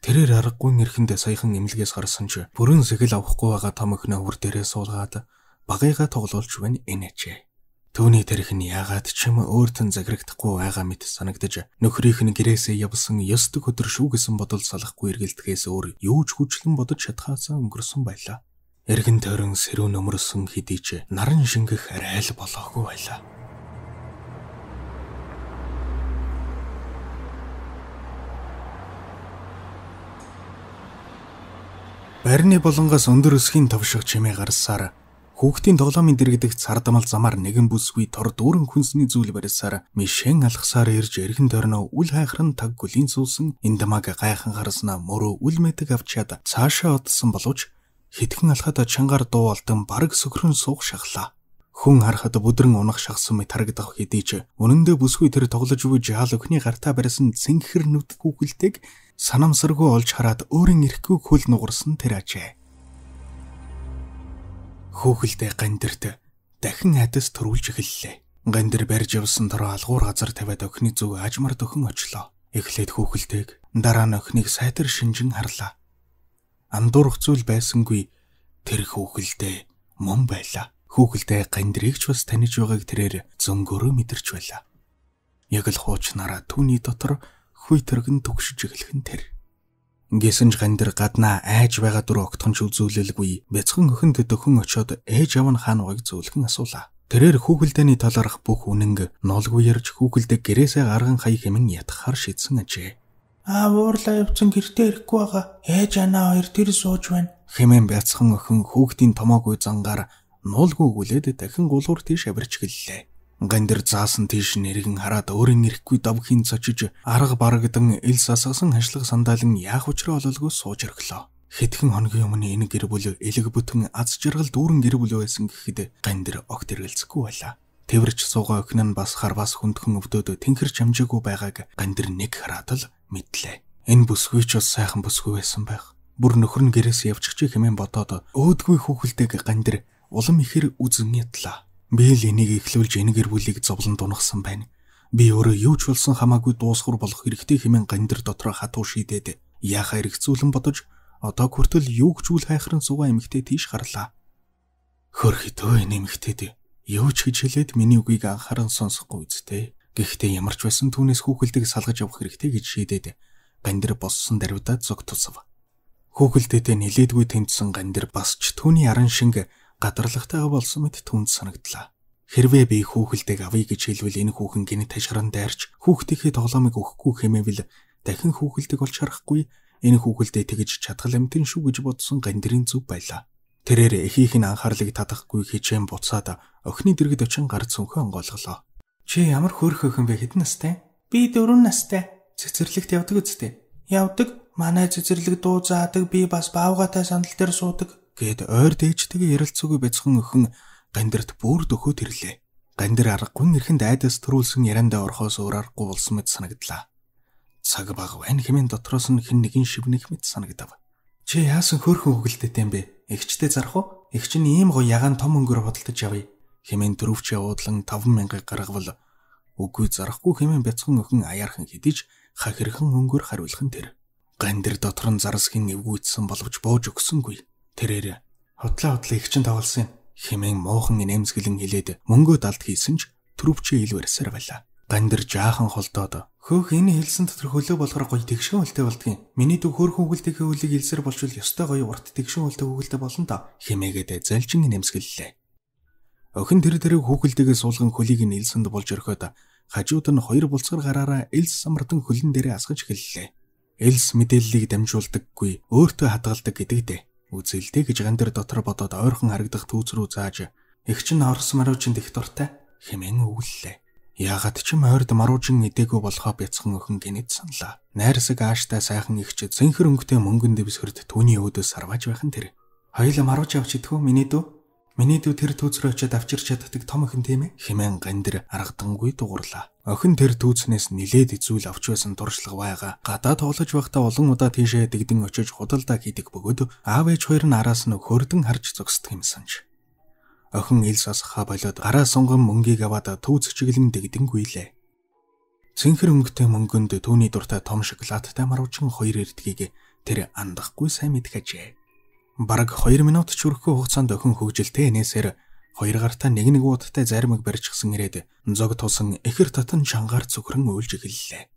Тэрээр аргагүй нэрхэнд саяхан эмнэлгээс гарсан ч бүрэн сэхэл авахгүй байгаа том өхнөө үр дээрээ суулгаад багыгаа тоглуулж байна энэжээ. Төвний тэрх нь яагаад ч юм өөртөө заграхдахгүй байгаа мэт санагдаж нөхрийнх нь гэрээсээ явсан ёсдог өдөр шүү гэсэн бодол салахгүй эргэлдэхээс өөр юу ч хүчлэн бодож чадхаасаа өнгөрсөн байлаа. Эргэн тойрон сэрүүн өмрсөн хэдий ч наран шингэх айл болоогүй байлаа. Барьны болонгоос өндөр өсгийн товших чимээ гарсаар Хүүхдийн тоглоомын дэргэдэх цар дамал замаар нэгэн бүсгүй тор дүүрэн хүнсний зүйл барьсаар мишэн алхсаар ирж эргэн тойрноо үл хайхран таг гүлийн суулсан эндамаг гайхан харснаа мөрөө үл мэдэг авчаад цаашаа одсон боловч хитгэн алхаад чангаар дуу алдан бараг сөхрөн суух шахлаа. Хүн харахад бүдрэн унах шахсан мэт харагдах хэдий ч үнэндээ бүсгүй тэр тоглож буй жаал өхний гартаа барьсан цэнхэр нүд гүгэлтэйг санамсаргүй олж хараад өөрийн эрхгүй хөл нугарсан тэр ажээ хөөхөлтэй гандэрт дахин адис төрүүлж эхэллээ. Гандэр барьж явсан дараа алгуур газар тавиад охины зүг ажмар дөхөн очлоо. Эхлээд хөөхөлтэйг дараа нь охиныг сайтар шинжин харлаа. Андуурх зүйл байсангүй тэр хөөхөлтэй мөн байлаа. Хөөхөлтэй гандэрийг ч бас таних байгааг тэрээр зөнгөрөө мэдэрч байлаа. Яг л хуучнараа түүний дотор хүй тэрэгэн төгшөж эхлэх нь тэр. Ингээсэн ч гандэр гаднаа айж байгаа дөрөв огтхон ч үзүүлэлгүй бяцхан өхөнд дөхөн очоод ээж аав нь хаан угыг зөвлөхөн асуулаа. Тэрээр хүүхэлдэний талаарх бүх үнэнг нолгүй ярьж хүүхэлдэг гэрээсээ гарган хай хэмэн ятгахаар шийдсэн ажээ. Аа уурлаа явцсан гэртээ ирэхгүй байгаа. Ээж анаа хоёр тэр сууж байна. Хэмээн бяцхан өхөн хүүхдийн томоогүй зангаар нуулгүй гүлээд дахин гулгуур тийш авирч гэллээ. Гандэр заасан тийш нэргэн хараад өөрийн ирэхгүй давхийн цочиж арга барагдан ил сасгасан ажлах сандалын яах учраа бололгүй сууж орхилоо. Хэдхэн хоногийн өмнө энэ гэр бүл элэг бүтэн аз жаргал дүүрэн гэр бүл байсан гэхэд гандэр огт эргэлзэхгүй байлаа. Тэвэрч суугаа өхнөн бас харвас хүндхэн өвдөөд тэнхэрч хамжаагүй байгааг гандэр нэг хараад л мэдлээ. Энэ бүсгүй ч бас сайхан бүсгүй байсан байх. Бүр нөхөр нь гэрээс явчих чи хэмээн бодоод өөдгүй хүүхэлдэг гандэр улам ихэр үзэн ятлаа. Би л энийг эхлүүлж энэ гэр бүлийг зовлон дунахсан байна. Би өөрөө юу ч болсон хамаагүй дуусгар болох хэрэгтэй хэмээн гандэр дотроо хатуу шийдээд яхаа эргцүүлэн бодож одоо хүртэл юу ч зүйл хайхран суугаа эмэгтэй тийш гарлаа. Хөрхитөө энэ эмэгтэйд юу ч гэж хэлээд миний үгийг анхааран сонсохгүй үсттэй. Гэхдээ ямар ч байсан түүнээс хүүхэлдэг салгаж явах хэрэгтэй гэж шийдээд гандэр боссон даруйдаа зүг тусав. Хүүхэлдэдээ нилээдгүй тэмцсэн гандэр бас ч түүний аран шинг гадарлагтайгаа болсон мэт түнд санагдлаа. Хэрвээ би хүүхэлдэг авъя гэж хэлвэл энэ хүүхэн гинт ташгаран дайрч хүүхдийнхээ тоглоомыг өгөхгүй хэмээвэл дахин хүүхэлдэг болж харахгүй энэ хүүхэлдээ тэгж чадгал амтэн шүү гэж бодсон гандирийн зүв байлаа. Тэрээр эхийнх нь анхаарлыг татахгүй хичээн буцаад охины дэргэд очин гар цүнхээ онголголоо. Чи ямар хөөрхөн хүн бэ хэдэн настай? Би 4 настай. Цэцэрлэгт явдаг үсттэй. Явдаг. Манай цэцэрлэг дуу заадаг. Би бас баавгатай сандал дээр суудаг. Гээд ойр дээжтэйгээ ярилцаагүй бяцхан өхөн гандирт бүр дөхөө тэрлээ. Гандир аргагүй нэрхэнд айдас төрүүлсэн ярандаа орхоос өөрөөр гуулсан мэт санагдлаа. Цаг баг байна хэмээн дотроос нь хэн нэгэн шивнэх мэт санагдав. Чи яасан хөөрхөн хөглөдтэй юм бэ? Игчтэй зарах уу? Игч нь ийм гоё ягаан том өнгөөр бодолдож явъя. Хэмээн төрөвч явуудлан 50000 гаргавал үгүй зарахгүй хэмээн бяцхан өхөн аяархан хэдиж хахирхан өнгөөр хариулхан тэр. Гандир дотор нь зарсхийн эвгүйцсэн боловч бууж өгсөнгүй. Тэрээр хотлоо хотлоо их чин тоглосон юм хэмээн муухан инээмсгэлэн хилээд мөнгөө далд хийсэн ч төрөвчөө ил барьсаар байлаа. Гандар жаахан холдоод хөөх энэ хэлсэн дотор хөлөө болгор гоё тэгшэн үлтэй болдгийн. Миний дүү хөөх хөглдөхөө үлийг илсэр болчвол ёстой гоё урт тэгшэн үлтэй хөглдө болно та хэмээгээд залжин инээмсгэллээ. Охин тэр тэрэг хөглдөгөө суулган хөлийг нь илсэнд болж өрхөөд хажууд нь хоёр булцгар гараараа илс самардан хөлн дээрээ асгаж эхэллээ. Элс мэдээллийг дамжуулдаггүй, өөртөө хадгалдаг гэдэгтэй. Үзэлдэй гэж гандэр дотор бодоод ойрхон харагдах түүц рүү зааж эгч нь орс маруучин дэх дуртай хэмээн өвлөлээ. Яагаад ч юм ойрд маруучин эдээгүй болохоо бяцхан өхөн гинэд саналаа. Найрсаг ааштай сайхан ихч зэнхэр өнгөтэй мөнгөн дэвсгэрд түүний өөдөөс сарвааж байх нь тэр. Хоёул марууч явж идэх үү миний дүү? Миний дүү тэр түүз рүү очиад авчирч чаддаг том охин тийм ээ хэмээн гандэр аргадангүй дуугарлаа. Охин тэр түүцнээс нилээд эзүүл авч байсан туршлага байгаа. Гадаа тоглож байхдаа олон удаа тийшээ дэгдэн очиж худалдаа хийдэг бөгөөд аав ээж хоёр нь араас нь хөрдөн харж зогсдог юм санаж. Охин ил сосхаа болоод гараа сунган мөнгийг аваад түүц чиглэн дэгдэнгүйлээ. Цинхэр өнгөтэй мөнгөнд түүний дуртай том шоколадтай маруучин хоёр ирдгийг тэр андахгүй сайн мэдгэжээ. Бараг 2 минут ч хүрэхгүй хугацаанд өхөн хөвжилтэй нээсээр хоёр гартаа нэг нэг уудтай заримыг барьчихсан ирээд зог тусан ихэр татан шангаар цөхрөн үйлж эхэллээ.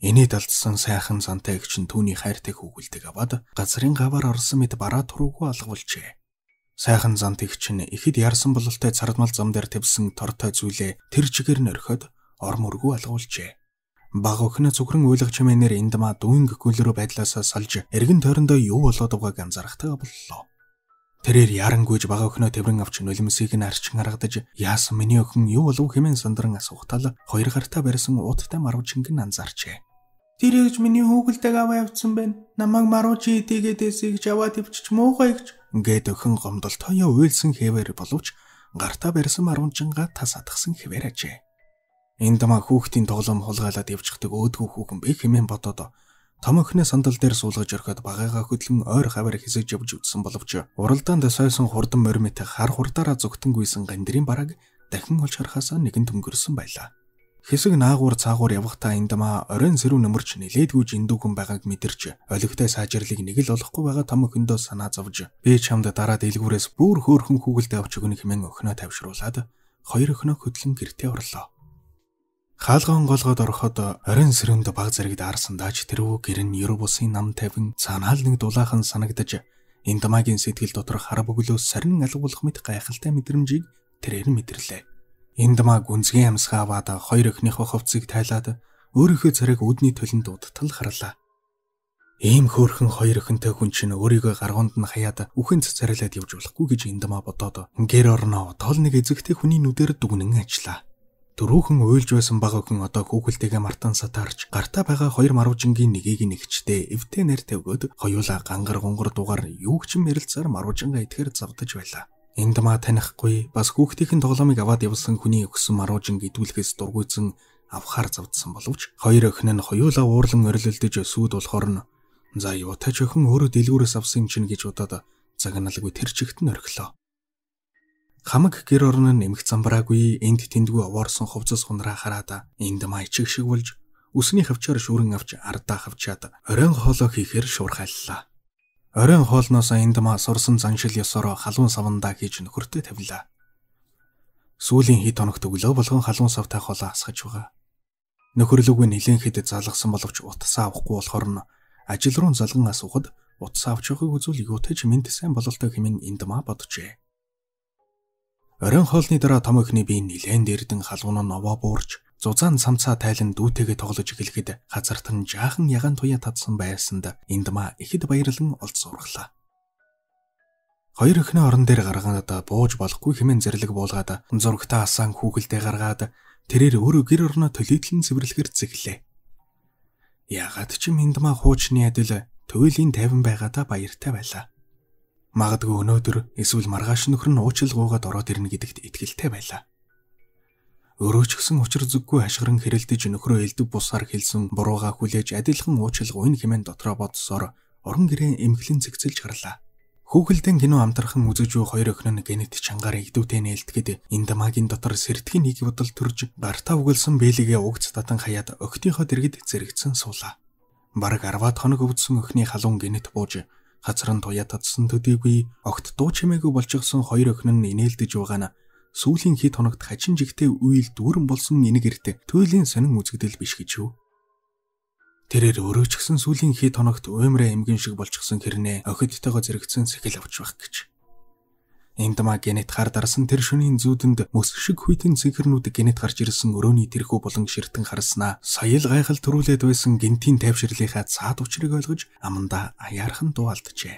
Энийд алдсан сайхан зантай эгч нь түүний хайртай хүүгэлдэг аваад газрын гаваар орсон мэд бараа туруугүй алгуулжээ. Сайхан зант эгч нь ихэд ярсан бололтой цардмал зам дээр тавьсан тортой зүйлээ тэр чигээр нөрхөд ормөргүй алгуулжээ. Баг өхнө зүгрэн уйлах чимээнээр эндмаа дүүнг гүлрөө байдлаасаа салж эргэн тойрондоо юу болоод байгааг анзаарахтайгаа боллоо. Тэрээр ярангүйж бага өхнөө тэврэн авч нулимсийг нь арчин аргадаж яасан миний өхөн юу болов хэмээн сандран асуухтал хоёр гартаа барьсан ууттай марв чингэн анзаарчээ. Тэр ээж миний хүүгэлдэг аваа явцсан байна. Намайг марууч идэгээд эсэж аваад өвчч муухай гэж гээд өхөн гомдолт хоёо уйлсан хэвээр боловч гартаа барьсан марвчингаа тас атгсан хэвээр ажээ. Энд маа хүүхдийн тоглоом хулгайлаад явчихдаг өөдгөө хүүхэн би хэмээн бодоод том охины сандал дээр суулгаж орхиод багаагаа хөдлөн ойр хавар хэсэж явж үдсэн боловч уралдаанд сойсон хурдан моримтой хар хурдаараа зүгтэнгүйсэн гандрийн бараг дахин олж харахаас нэгэнд өнгөрсөн байлаа. Хэсэг наагуур цаагуур явахтаа энд маа оройн сэрүү нөмөрч нилээдгүй жиндүүхэн байгааг мэдэрч олигтой саажирлыг нэг л олохгүй байгаа том охиндөө санаа зовж би чамд дараа дэлгүүрээс бүр хөөхөн хүүгэлдэй авч өгнө хэмээн охиноо тавьшруулад хоёр охиноо хөдлөн гэртээ орлоо. Хаалган голгоод ороход орон сэрэнд баг зэрэгд аарсан даач тэрвүү гэр нь Ерөв улсын нам тавин санаал нэг дулаахан санагдаж энэ дамагийн сэтгэл дотор хар бөглөөс сарин алгуулах мэт гайхалтай мэдрэмжийг тэрээр нь мэдэрлээ. Энэ дамаа гүнзгий амсгаа аваад хоёр өхнийхөө хувцсыг тайлаад өөрийнхөө царайг үдний төлөнд удтал харлаа. Ийм хөөрхөн хоёр өхөнтэй хүн чинь өөрийгөө гаргуунд нь хаяад үхэн цэцэрлээд явж болохгүй гэж эндэмэ бодоод гэр орноо тол нэг эзэгтэй хүний нүдээр дүгнэн ажиллаа. Төрөөхөн уйлж байсан бага хүн одоо хүүхэлтэйгээ мартан сатарч гартаа байгаа хоёр марвжингийн нэгийг нэгчтэй эвтэй нэр тавгөөд хоёулаа гангар гонгор дугаар юу ч юм ярилцаар марвжингаа итгэр завдаж байлаа. Энд маа танихгүй бас хүүхдийн тоглоомыг аваад явсан хүний өгсөн марвжин гэдгүүлэхээс дургүйцэн авхаар завдсан боловч хоёр охин нь хоёулаа уурлан орилолдож сүйд болохоор нь за юутай ч охин өөрөө дэлгүүрээс авсан юм чинь гэж удаад загналгүй тэр чигт нь орхилоо. Хамаг гэр орон нь нэмэх замбараагүй энд тэндгүй овоорсон хувцас хунраа хараад энд маячих шиг болж үсний хавчаар шүүрэн авч ардаа хавчаад оройн хоолоо хийхээр шуурхайллаа. Оройн хоолноос эндмаа сурсан заншил ёсороо халуун савандаа хийж нөхөртөө тавилаа. Сүүлийн хэд хоногт өглөө болгон халуун савтай хоолоо асгаж байгаа. Нөхөрлөгөө нэлээд хэд залгсан боловч утсаа авахгүй болохоор нь ажил руу залган асуухад утсаа авч явахыг үзүүл юутай ч мэд сайн бололтой хэмээн эндмаа боджээ. Оройн хоолны дараа том охины бие нилээн дэрдэн халуун нь овоо буурч зузаан самцаа тайлан дүүтэйгээ тоглож эхлэхэд хазарт нь жаахан ягаан туяа татсан байсанд эндмаа ихэд баярлан олд сурглаа. Хоёр охины орон дээр гаргаад бууж болохгүй хэмээн зэрлэг буулгаад зургтаа асан хүүхэлдээ гаргаад тэрээр өөрөө гэр орноо төлөөлөн цэвэрлэхэр зэглээ. Яагаад ч юм эндмаа хуучны адил туйлын 50 байгаадаа баяртай байлаа. Магадгүй өнөөдөр эсвэл маргааш нөхөр нь уучлалгуугаад ороод ирнэ гэдэгт итгэлтэй байлаа. Өөрөө ч гэсэн учир зүггүй ашгаран хэрэлдэж нөхрөө элдв бусаар хэлсэн буруугаа хүлээж адилхан уучлалгуу энэ хэмээн дотроо бодсоор орон гэрээ эмхлэн цэгцэлж гарлаа. Хүүхэлдэн кино амтархан үзэж буй хоёр охин нь генет чангаар игдүүтэй нээлтгэд энэ дамагийн дотор сэртгэн нэг бодол төрж гартаа өгөлсөн бэлэгээ угц татан хаяад охтынхоо дэргэд зэрэгцэн суулаа. Бараг 10-аад хоног өвдсөн охины халуун генет бууж Газар нь туяа татсан төдийгүй огт дуу чимээгүй болчихсон хоёр охин нь инээлдэж байгаа нь сүүлийн хэд хоногт хачин жигтэй үйл дүүрэн болсон энийг эрт туйлын сонин үзэгдэл биш гэж юу. Тэрээр өрөөчгсөн сүүлийн хэд хоногт уймраа эмгэн шиг болчихсон хэрнээ охидтойгоо зэрэгцэн сэхэл авч байх гэж. Эндма генетхаар дарсан тэр шөнийн зүүдэнд мөсг шиг хүйтэн цэнхэрнүүд генет гарч ирсэн өрөөний тэрхүү болон ширтэн харснаа сая л гайхал төрүүлээд байсан гинтийн тайвширлийнхаа цаад учрыг ойлгож аманда аяархан дуалджээ.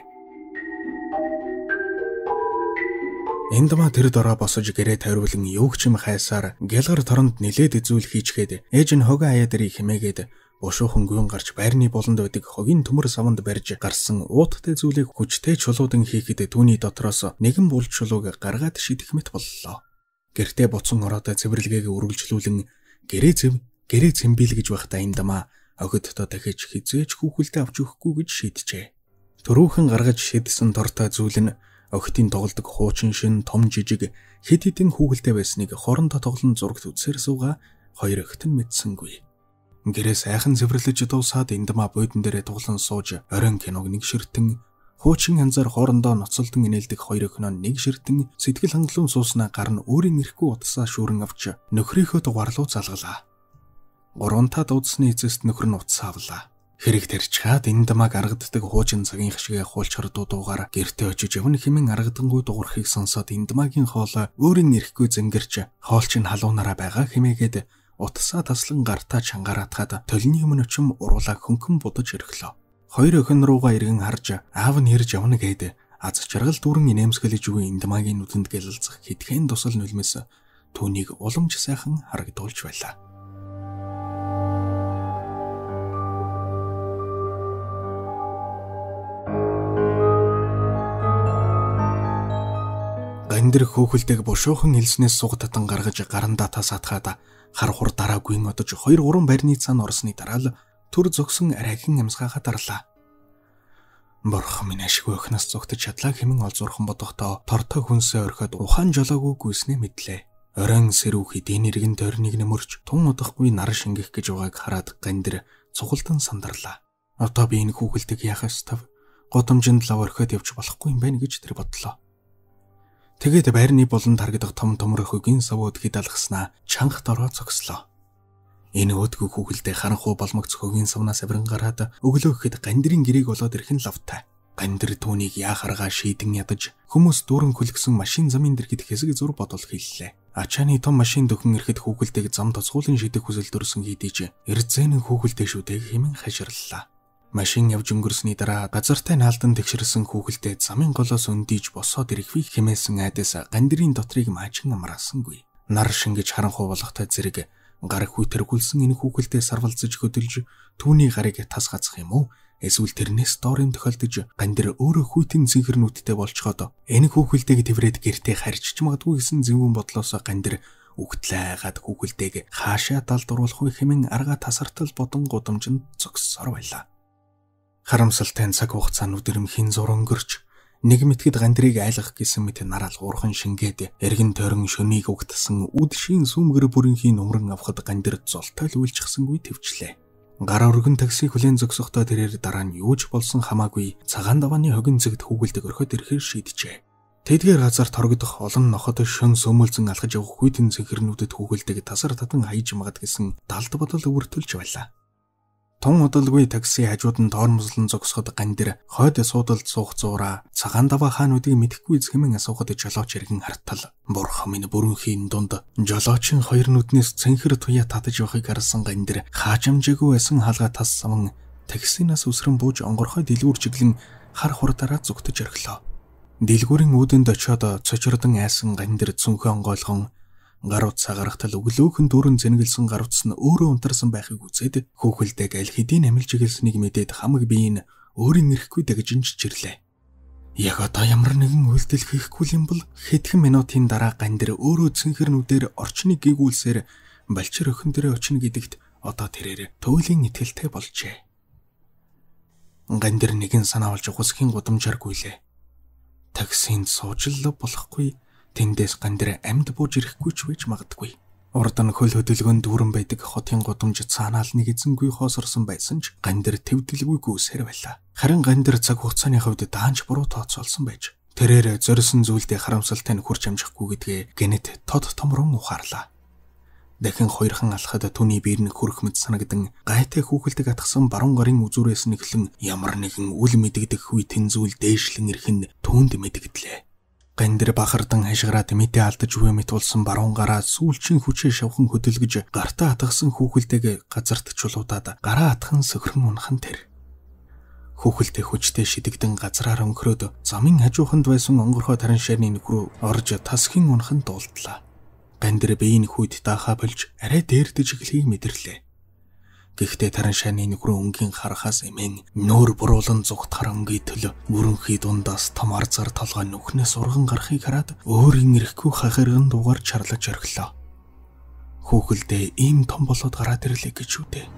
Эндма тэр дороо босож гэрээ тариулан юу ч юм хайсаар гэлгар торонд нилээд эзүүл хийчгээд ээж нь хогоо аяа дэрийг хэмээгээд бушуухан гүйн гарч байрны болонд байдаг хогийн төмөр саванд барьж гарсан ууттай зүйлийг хүчтэй чулуудан хийхэд түүний дотроос нэгэн булж шулууг гаргаад шидэх мэт боллоо. Гэртээ буцсан ороод цэвэрлэгээг үргэлжлүүлэн гэрээ цэв гэрээ цэмбил гэж байхдаа энэ дамаа огиддоо дахиж хизээч хүүхэлдэ авч өгөхгүй гэж шийджээ. Төрөөхөн гаргаж шидсэн тортой зүйл нь огтын тоглодог хуучин шин том жижиг хэд хэдэн хүүхэлдэ байсныг хоорондоо тоглон зурагт үзсээр сууга хоёр огт нь мэдсэнгүй. Гэрээ сайхан цэвэрлэж дуусаад эндмаа буудан дээрээ туглан сууж орон киног нэг ширтэн хуучин хянзаар хоорондоо ноцолдон инээлдэг хоёр охин нь нэг ширтэн сэтгэл хангалуун сууснаа гарна өөрийн эрхгүй утасаа шүүрэн авч нөхрийнхөө дугаарлуу залгалаа. Гуравтаа дуудсны эцэст нөхөр нь утсаа авлаа. Хэрэг тарчхаад энэ дамаг аргаддаг хуучин цагийн хашигээ хуулчар дуугаар гэртээ очиж явна хэмээн аргадангүй дуурхийг сонсоод энэ дамагийн хоолой өөрийн эрхгүй зэнгэрч хоолчин халуунараа байгаа хэмээгээд утсаа таслан гартаа чангараатахад толны өмнө чим уруулаа хөнгөн будаж эрхлөө. Хоёр охин руугаа эргэн харж аав нь ирж явна гээд аз жаргал дүүрэн инээмсгэлж үгүй эндмагийн нүдэнд гэлэлцэх хитгэн тусал нүлмэс түүнийг уламж сайхан харагдуулж байлаа. Гандэр хөөхөлтэйг бушуухан хэлснээс суг татан гаргаж гарандаа тасаатгаад хар хур дараагүй одож хоёр уран барьны цан орсны дараа л төр зөгсөн арайхан ямсгаахад дарлаа. Борх минь ашгүй өхнөөс зүгтж чадлаа хэмэн олзуурхан бодохдоо тортой хүнсээ орхиод ухаан жолоогүй гүйснээ мэдлээ. Орон сэрүүхи дэнэргэн тойрныг нэмэрч тун удахгүй нар шингэх гэж байгааг хараад гандэр цухалдан сандарлаа. Одоо би энэ хүүхэлдэг яах ёстой вэ? Годомжинд лав орхиод явж болохгүй юм байна гэж тэр бодлоо. Тэгээд байрны болон таргадах том томрох үгийн савууд хэд алгаснаа чанга дороо цогслоо. Энэ өдгөө хүүхэлдээ харанхуу болмог цөхөгийн савнаас аврин гараад өглөө гэхэд гандрын гэрээг болоод ирхэн лавтай. Гандэр түүнийг яа харгаа шийдэн ядаж хүмүүс дүүрэн хөлгсөн машин замын дэргэд хэсэг зур бодол хэллээ. Ачааны том машин дөхөн ирэхэд хүүхэлдээг зам тоцгуулын шидэх хүсэл төрсөн хийдэж эрзэнэн хүүхэлдээ шүдэг хэмэн хаширлаа. Машин явж өнгөрсний дараа газартай наалдан тэгшэрсэн хүүхэлдээ замын голоос өндийж босоод ирэхвийг хэмээсэн айдас гандрийн дотрыг маажин амраасангүй. Нар шингэж харанхуу болохтой зэрэг гараг хүйтэргүүлсэн энэ хүүхэлдээ сарвалзаж хөдөлж түүний гарыг тас гацх юм уу? Эсвэл тэрнээс доорын тохиолдож гандэр өөрөө хүйтэн зинхэрнүүдтэй болцоход энэ хүүхэлдээг тэврээд гэртээ харьч магадгүй гэсэн зөвүүн бодлоос гандэр өгтлээ гад хүүхэлдээг хаашаа талд уруулах вэ хэмээн арга тасартал бодон гудамжинд зогссор байлаа. Харамсалтай цаг хугацаанд өдрөмхийн зур өнгөрч нэг мэтгэд гандрыг айлгах гэсэн мэт нараал урхан шингээд эргэн тойрон шөнийг угтсан үдшийн сүмгэр бүрийнхээ нумран авахд гандэр золтой л үйлчсэнгүй төвчлээ. Гар өргөн такси хүлэн зогсохдоо тэрээр дараа нь юуж болсон хамаагүй цагаан давааны хогин зэгт хүүгэлдэг өрхөд ирэхээр шийдэжээ. Тэдгээр газар торгодох олон нохот шөн сөмөлзөн алхаж явах хүйтэн зэнхэрнүүдэд хүүгэлдэг тасар татан хаяж магад гэсэн далд бодол өвөртөлж байлаа. Тун удалгүй такси хажууд нь тоормзлон зогсоход ган дээр хойд суудалд суух зуура цагаан даваа хаануудыг мэдхгүй зэмэн асуухад жолооч иргэн хартал бурх минь бүрэнхийн дунд жолоочийн хоёр нүднээс цэнхэр туяа татаж явахыг харсан ган дээр хаажимжээгүй байсан хаалга тас саман таксинаас үсрэн бууж онгорхой дэлгүүр чиглэн хар хурдараа зүгтэж орхилоо. Дэлгүүрийн үүдэнд очиод цочирдон айсан ган дээр цүнхэ онгойлгон гар утсаа гаргахтал өглөөхөн дүүрэн зэнгэлсэн гар утас нь өөрөө унтарсан байхыг үзээд хөөхөлдөг аль хэдийн амилж игэлснийг мэдээд хамаг бие нь өөрийн ирэхгүй дагжинж чирлээ. Яг одоо ямар нэгэн үйлдэл хийхгүй юм бол хэдхэн минутын дараа гандэр өөрөө цэнхэр нүдээр орчны гэгүүлсээр балчир өхөн дээрээ очно гэдэгт одоо тэрээр төвлийн итгэлтэй болжээ. Гандэр нэгэн санаа олж ухсхийн гудамжаар гүйлээ. Таксинд сууж л болохгүй Тэндээс гандраа амьд бууж ирэхгүй ч вэж магадгүй. Урд нь хөл хөдөлгөөн дүүрэн байдаг хотын гудамжид санаал нэг эзэнгүй хоосорсон байсан ч гандэр төвдөлгүй гүйсээр байлаа. Харин гандэр цаг хугацааны хувьд даанч буруу тооцоолсон байж тэрээр зорьсон зүйлдээ харамсалтай нь хурж амжихгүй гэдгээ гэнэт тод томрон ухаарлаа. Дахин хоёрхан алхад түүний биер нь хөрөх мэд санагдан гайтай хүүхэлдэг атгсан баруун гарын үзүүрээс нэхлэн ямар нэгэн үл мэдэгдэх хүй тэнзүүл дээшлэн ирхэн түүнд мэдэгдлээ. Гандэр бахардан хашгираад мэдээ алдаж үэмэт болсон баруун гараа сүүлчийн хүчээ шавхан хөдөлгөж гартаа атгсан хүүхэлдэг газарт чулуудаад гараа атхан сөхрөн унхан тэр. Хүүхэлтэй хүчтэй шидэгдэн газраар өнгөрөөд замын хажууханд байсан онгорхоо таран шарны нүх рүү орж тасхийн унхан дуулдлаа. Гандэр биеийн хүйд даха болж арай дээрдэж эхлэхийг мэдэрлээ. Гэхдээ таран шааны нүхрөө өнгийн харахаас эмэн нөр буруулан зүгт харангийн төлө мөрөнхий дундаас том арзар толгой нүхнээс урган гарахыг хараад өөрийн ирэхгүй хахирган дуугар чарлаж орхилоо. Хүүхэлдээ ийм том болоод гараад ирлээ гэж үдээ.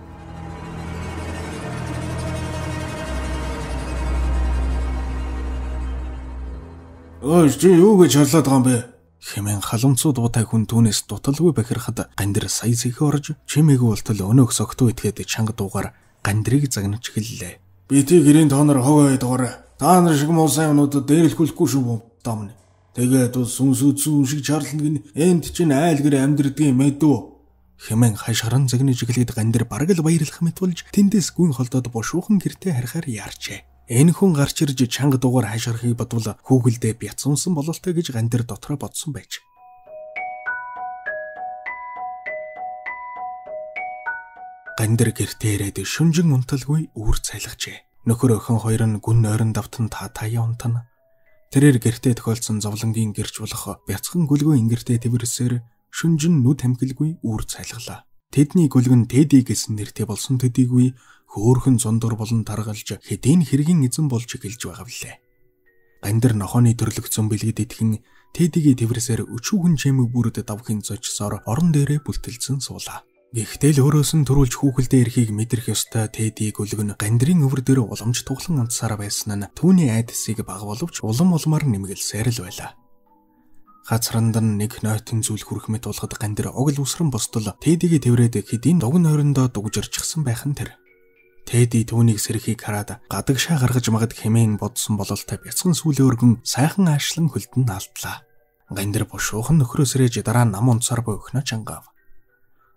Өө чи юу гэж харлаад байгаа юм бэ? Хэмээн халамцуу дуутай хүн түүнээс дуталгүй бахирахад гандэр сая зэхэ орж чимээгүй болтол өнөөх согтуу итгээд чанга дуугаар гандрийг загнаж эхэллээ. Бити гэрийн тоонор хог ойдгоор та нар шиг муу сайн өнөдөд дээрлэхгүй шүү бом домны. Тэгээд ус сүнс үзүүн шиг чарлна гин энд чинь айл гэр амьдрдгийн мэдүү хэмээн хашгаран зэгнэж иглээд гандэр бараг л баярлах мэт болж тэндээс гүн холдоод бошуухан гэртээ харихаар яарчээ. Энэ хүн гарч ирж чанга дуугаар хайшрахыг бодвол хүүгэлдээ бяцунсан бололтой гэж гандэр дотроо бодсон байж. Гандэр гэртээ ирээд шүнжин унталгүй үүр цайлгажээ. Нөхөр өхөн хоёр нь гүн нойрон давтан та таяа унтана. Тэрээр гэртээ тохиолдсон зовлонгийн гэрч болох бяцхан гүлгүй ингэртээ тэмэрсээр шүнжин нүд хамхилгүй үүр цайлглаа. Тэдний гүлгэн Тэди гэсэн нэртэй болсон төдийгүй хөөхөн зондор болон таргалж хэдийн хэргийн эзэн болж эхэлж байгаа билээ. Гандар нохооны төрлөгцөн бэлгэд итгэн Тэдигийн тэрвэсээр өчүүхэн чимэг бүрд давхин зочсоор орон дээрээ бүлтэлсэн суулаа. Гэхдээ л өөрөөс нь төрүүлж хүүхэлдээ эрхийг мэдрэх ёстой Тэдиг өлгөн гандрын өвөр дээр уламж тухлан унтсаар байсан нь түүний айдсыг баг боловч улам улмаар нэмгэлсээр л байлаа. Хацранд нь нэг нойтон зүйл хүрхмэт тулхад гандэр огл усран бостол Тэдигийн тэрвэрэд хэдийн дугн хорондоо дугжирчихсан байх нь тэр. Тэди түүнийг сэрхийг хараад гадагшаа гаргаж магад хэмээн бодсон бололтой бяцхан сүүлийн өргөн сайхан аашлан хөлдөнд алдлаа. Гандэр бушуухан нөхрөөс ирэж дараа нам унцаар буй өгнө чангав.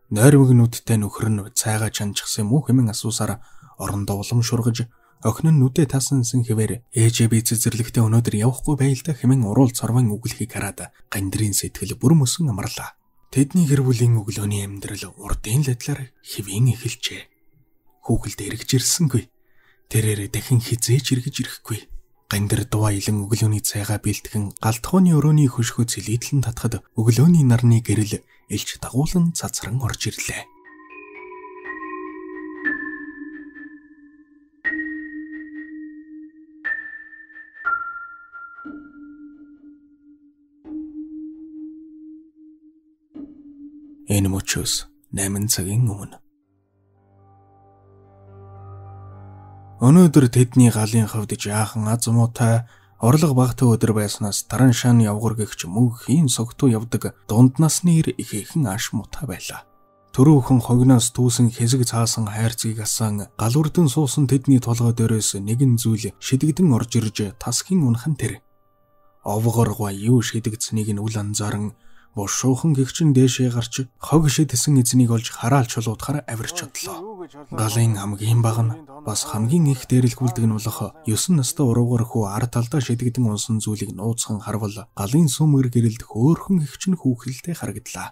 Нойрмог нүдтэй нөхөр нь цайгаа чанчсан муу хэмээн асуусаар орондоо улам шургаж Охин нь нүдэ таснсан хэвээр ээжээ би цэцэрлэгтээ өнөөдөр явахгүй байлдаа хэмээн уруул цорван үглэхийг хараад гандрийн сэтгэл бүр мөсөн амарлаа. Тэдний гэр бүлийн өглөөний амьдрал урдын ладлаар хэвэн эхэлжээ. Хүүхэлд эргэж ирсэнгүй. Тэрээр дахин хизээч эргэж ирэхгүй. Гандэр дува илэн өглөөний цайгаа бэлтгэн галтхооны өрөөний хөшгөө цэлийдлэн татхад өглөөний нарны гэрэл элч дагуулan цацран орж ирлээ. Энэ мөчөөс 8 цагийн өмнө Өнөөдөр тэдний галын хавдж яахан аз муутай орлог багтаа өдөр байснаас таран шан явгар гихч мөнхийн согтуу явдаг дунд насны ир ихээхэн аш муутай байлаа. Төрөөхөн хогноос түүсэн хэсэг цаасан хайрцгийг асан галүрдэн суусан тэдний толгой дээрээс нэгэн зүйл шидэгдэн орж ирж тасхийн унхан тэр. Овгоргоо юу шидэгцнийг нь үл анзаарan Бушуухан гихчин дээшээ гарч хог ишээ тэсэн эзнийг олж хараалч чулуудахаар авирч одлоо. Галын хамгийн баг нь бас хамгийн их дээрлгүүлдэг нь болох 9 настай уруугаар хүү ар талдаа шидэгдэн унсан зүйлийг нууцхан харвал галын сүмгэр гэрэлд хөөхөн гихчин хүүхэлтэй харагдлаа.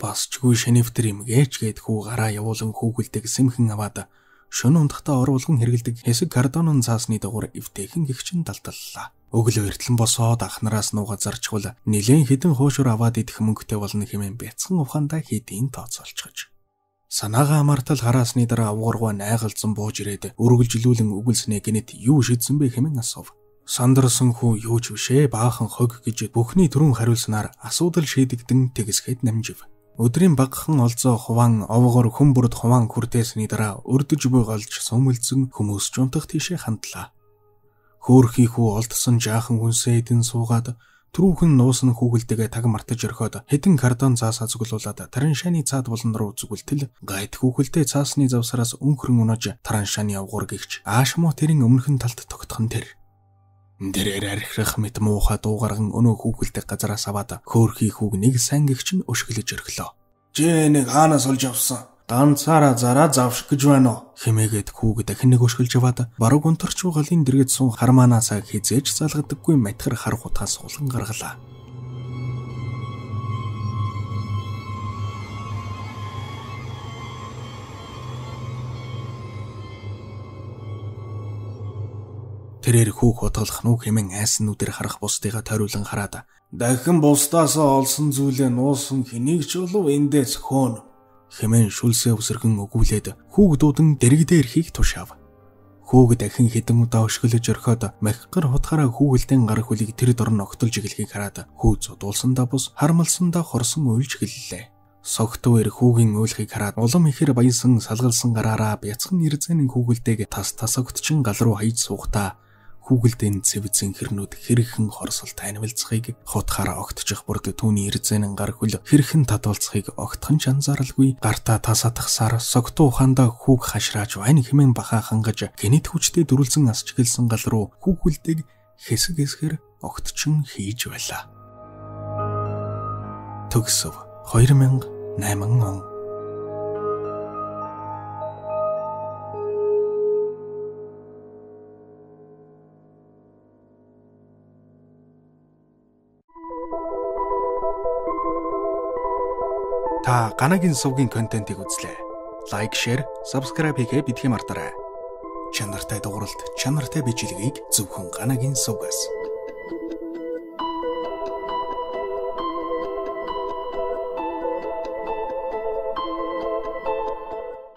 Бас чгүй шинэвтэр юм гээч гээд хүү гараа явуулан хүүхэлтэйг сэмхэн аваад шөнө унтахтаа оруулган хэргэлдэг хэсэг кардонын цаасны дагуур эвтэйхэн гихчин далдллаа. Өглөө эртлэн босоод анхнараас нууга зарчвал нилээн хідэн хоошор аваад идэх мөнгөтэй болно хэмээн бяцхан ухаандаа хийдийн тооцоолцгож. Санаагаа амартал хараасны дараа авуургаа найгалзан бууж ирээд үргэлжлүүлэн өгүүлснээ гинэт юу шийдсэн бэ хэмээн асуув. Сандарсан хүү юу ч бишээ баахан хог гэж бүхний төрүн хариулснаар асуудал шийдэгдэн тэгсгэд намжив. Өдрийн багахан олзоо хуван овгоор хүн бүрд хуван хүрдээсний дараа өрдөж буй голж сүмэлцэн хүмүүс жунтах тийшээ хандлаа. Хөөрхий хүү олдсон жаахан хүнсээ эдэн суугаад түрүүхэн нуусан хүүгэлдэгэ таг мартаж өрхөөд хэдэн кардон цаасаа зүглуулад тараншааны цаад болон руу зүгэлтэл гайд хүүгэлдэ цаасны завсараас өнхрөн унаж тараншааны овгор гихч аашмо тэрийн өмнөхөн талд тогтхон тэр Дэрээр архирах мэт муухай дуугарган өнөө хүүхэлдэг газараас аваад хөөрхий хүүг нэг сайн гихч нь өшгөлж өрхлөө. Жээ нэг хаанаас олж авсан? Ганцаараа зараа завших гэж байна уу? Хэмээгээд хүүг дахин нэг өшгөлж аваад баруг унтарч галын дэргэд сун харманаасаа хизээж залгадаггүй матхар хар хутгаас сулан гаргалаа. Тэрээр хүүх хутгалах нүх хэмээн айсан нүдээр харах бусдыгаа тойруулан хараад дахин бусдаас олсон зүйлээ нуусан хэнийг ч болов эндээс хөөн хэмээн шүлсээ өсөргөн өгүүлээд хүүгдүүдэн дэрэгдээ ирэхийг тушаав. Хүүг дахин хэдэн удаа өшгөлөж орхиод махгар хутгаараа хүүгэлтэн гар хөлийг тэр дорн огтолж эхлэхийг хараад хүү зодуулсандаа бус хармалсандаа хорсон уйлж эхэллээ. Согтвэр хүүгийн уйлхыг хараад улам ихэр баянсан салгалсан гараараа бяцхан ирзэнийн хүүгэлтэйг тас тасагтчин гал руу хаяж суухдаа Гүүгэлдэн цэвэзэн хэрнүүд хэрхэн хорсол танилцахыг хутгаараа огтчих бүрд түүний ирзэнэн гар хөл хэрхэн татуулцахыг огтхон ч анзааралгүй гартаа тасадах сар согтуу ухаанда хүүг хашрааж байна хэмээн бахаа хангаж генет хүчтэй дөрүлзэн асч гэлсэн гал руу хүүхэлдэг хэсэг хэсгэр огтчин хийж байлаа. Төгсөв 2008 он та Ганагийн сувгийн контентийг үзлээ. Лайк, шеэр, subscribe хийгээ бидгий мартаарай. Чанартай дууралд чанартай бичлэгийг зөвхөн Ганагийн сувгаас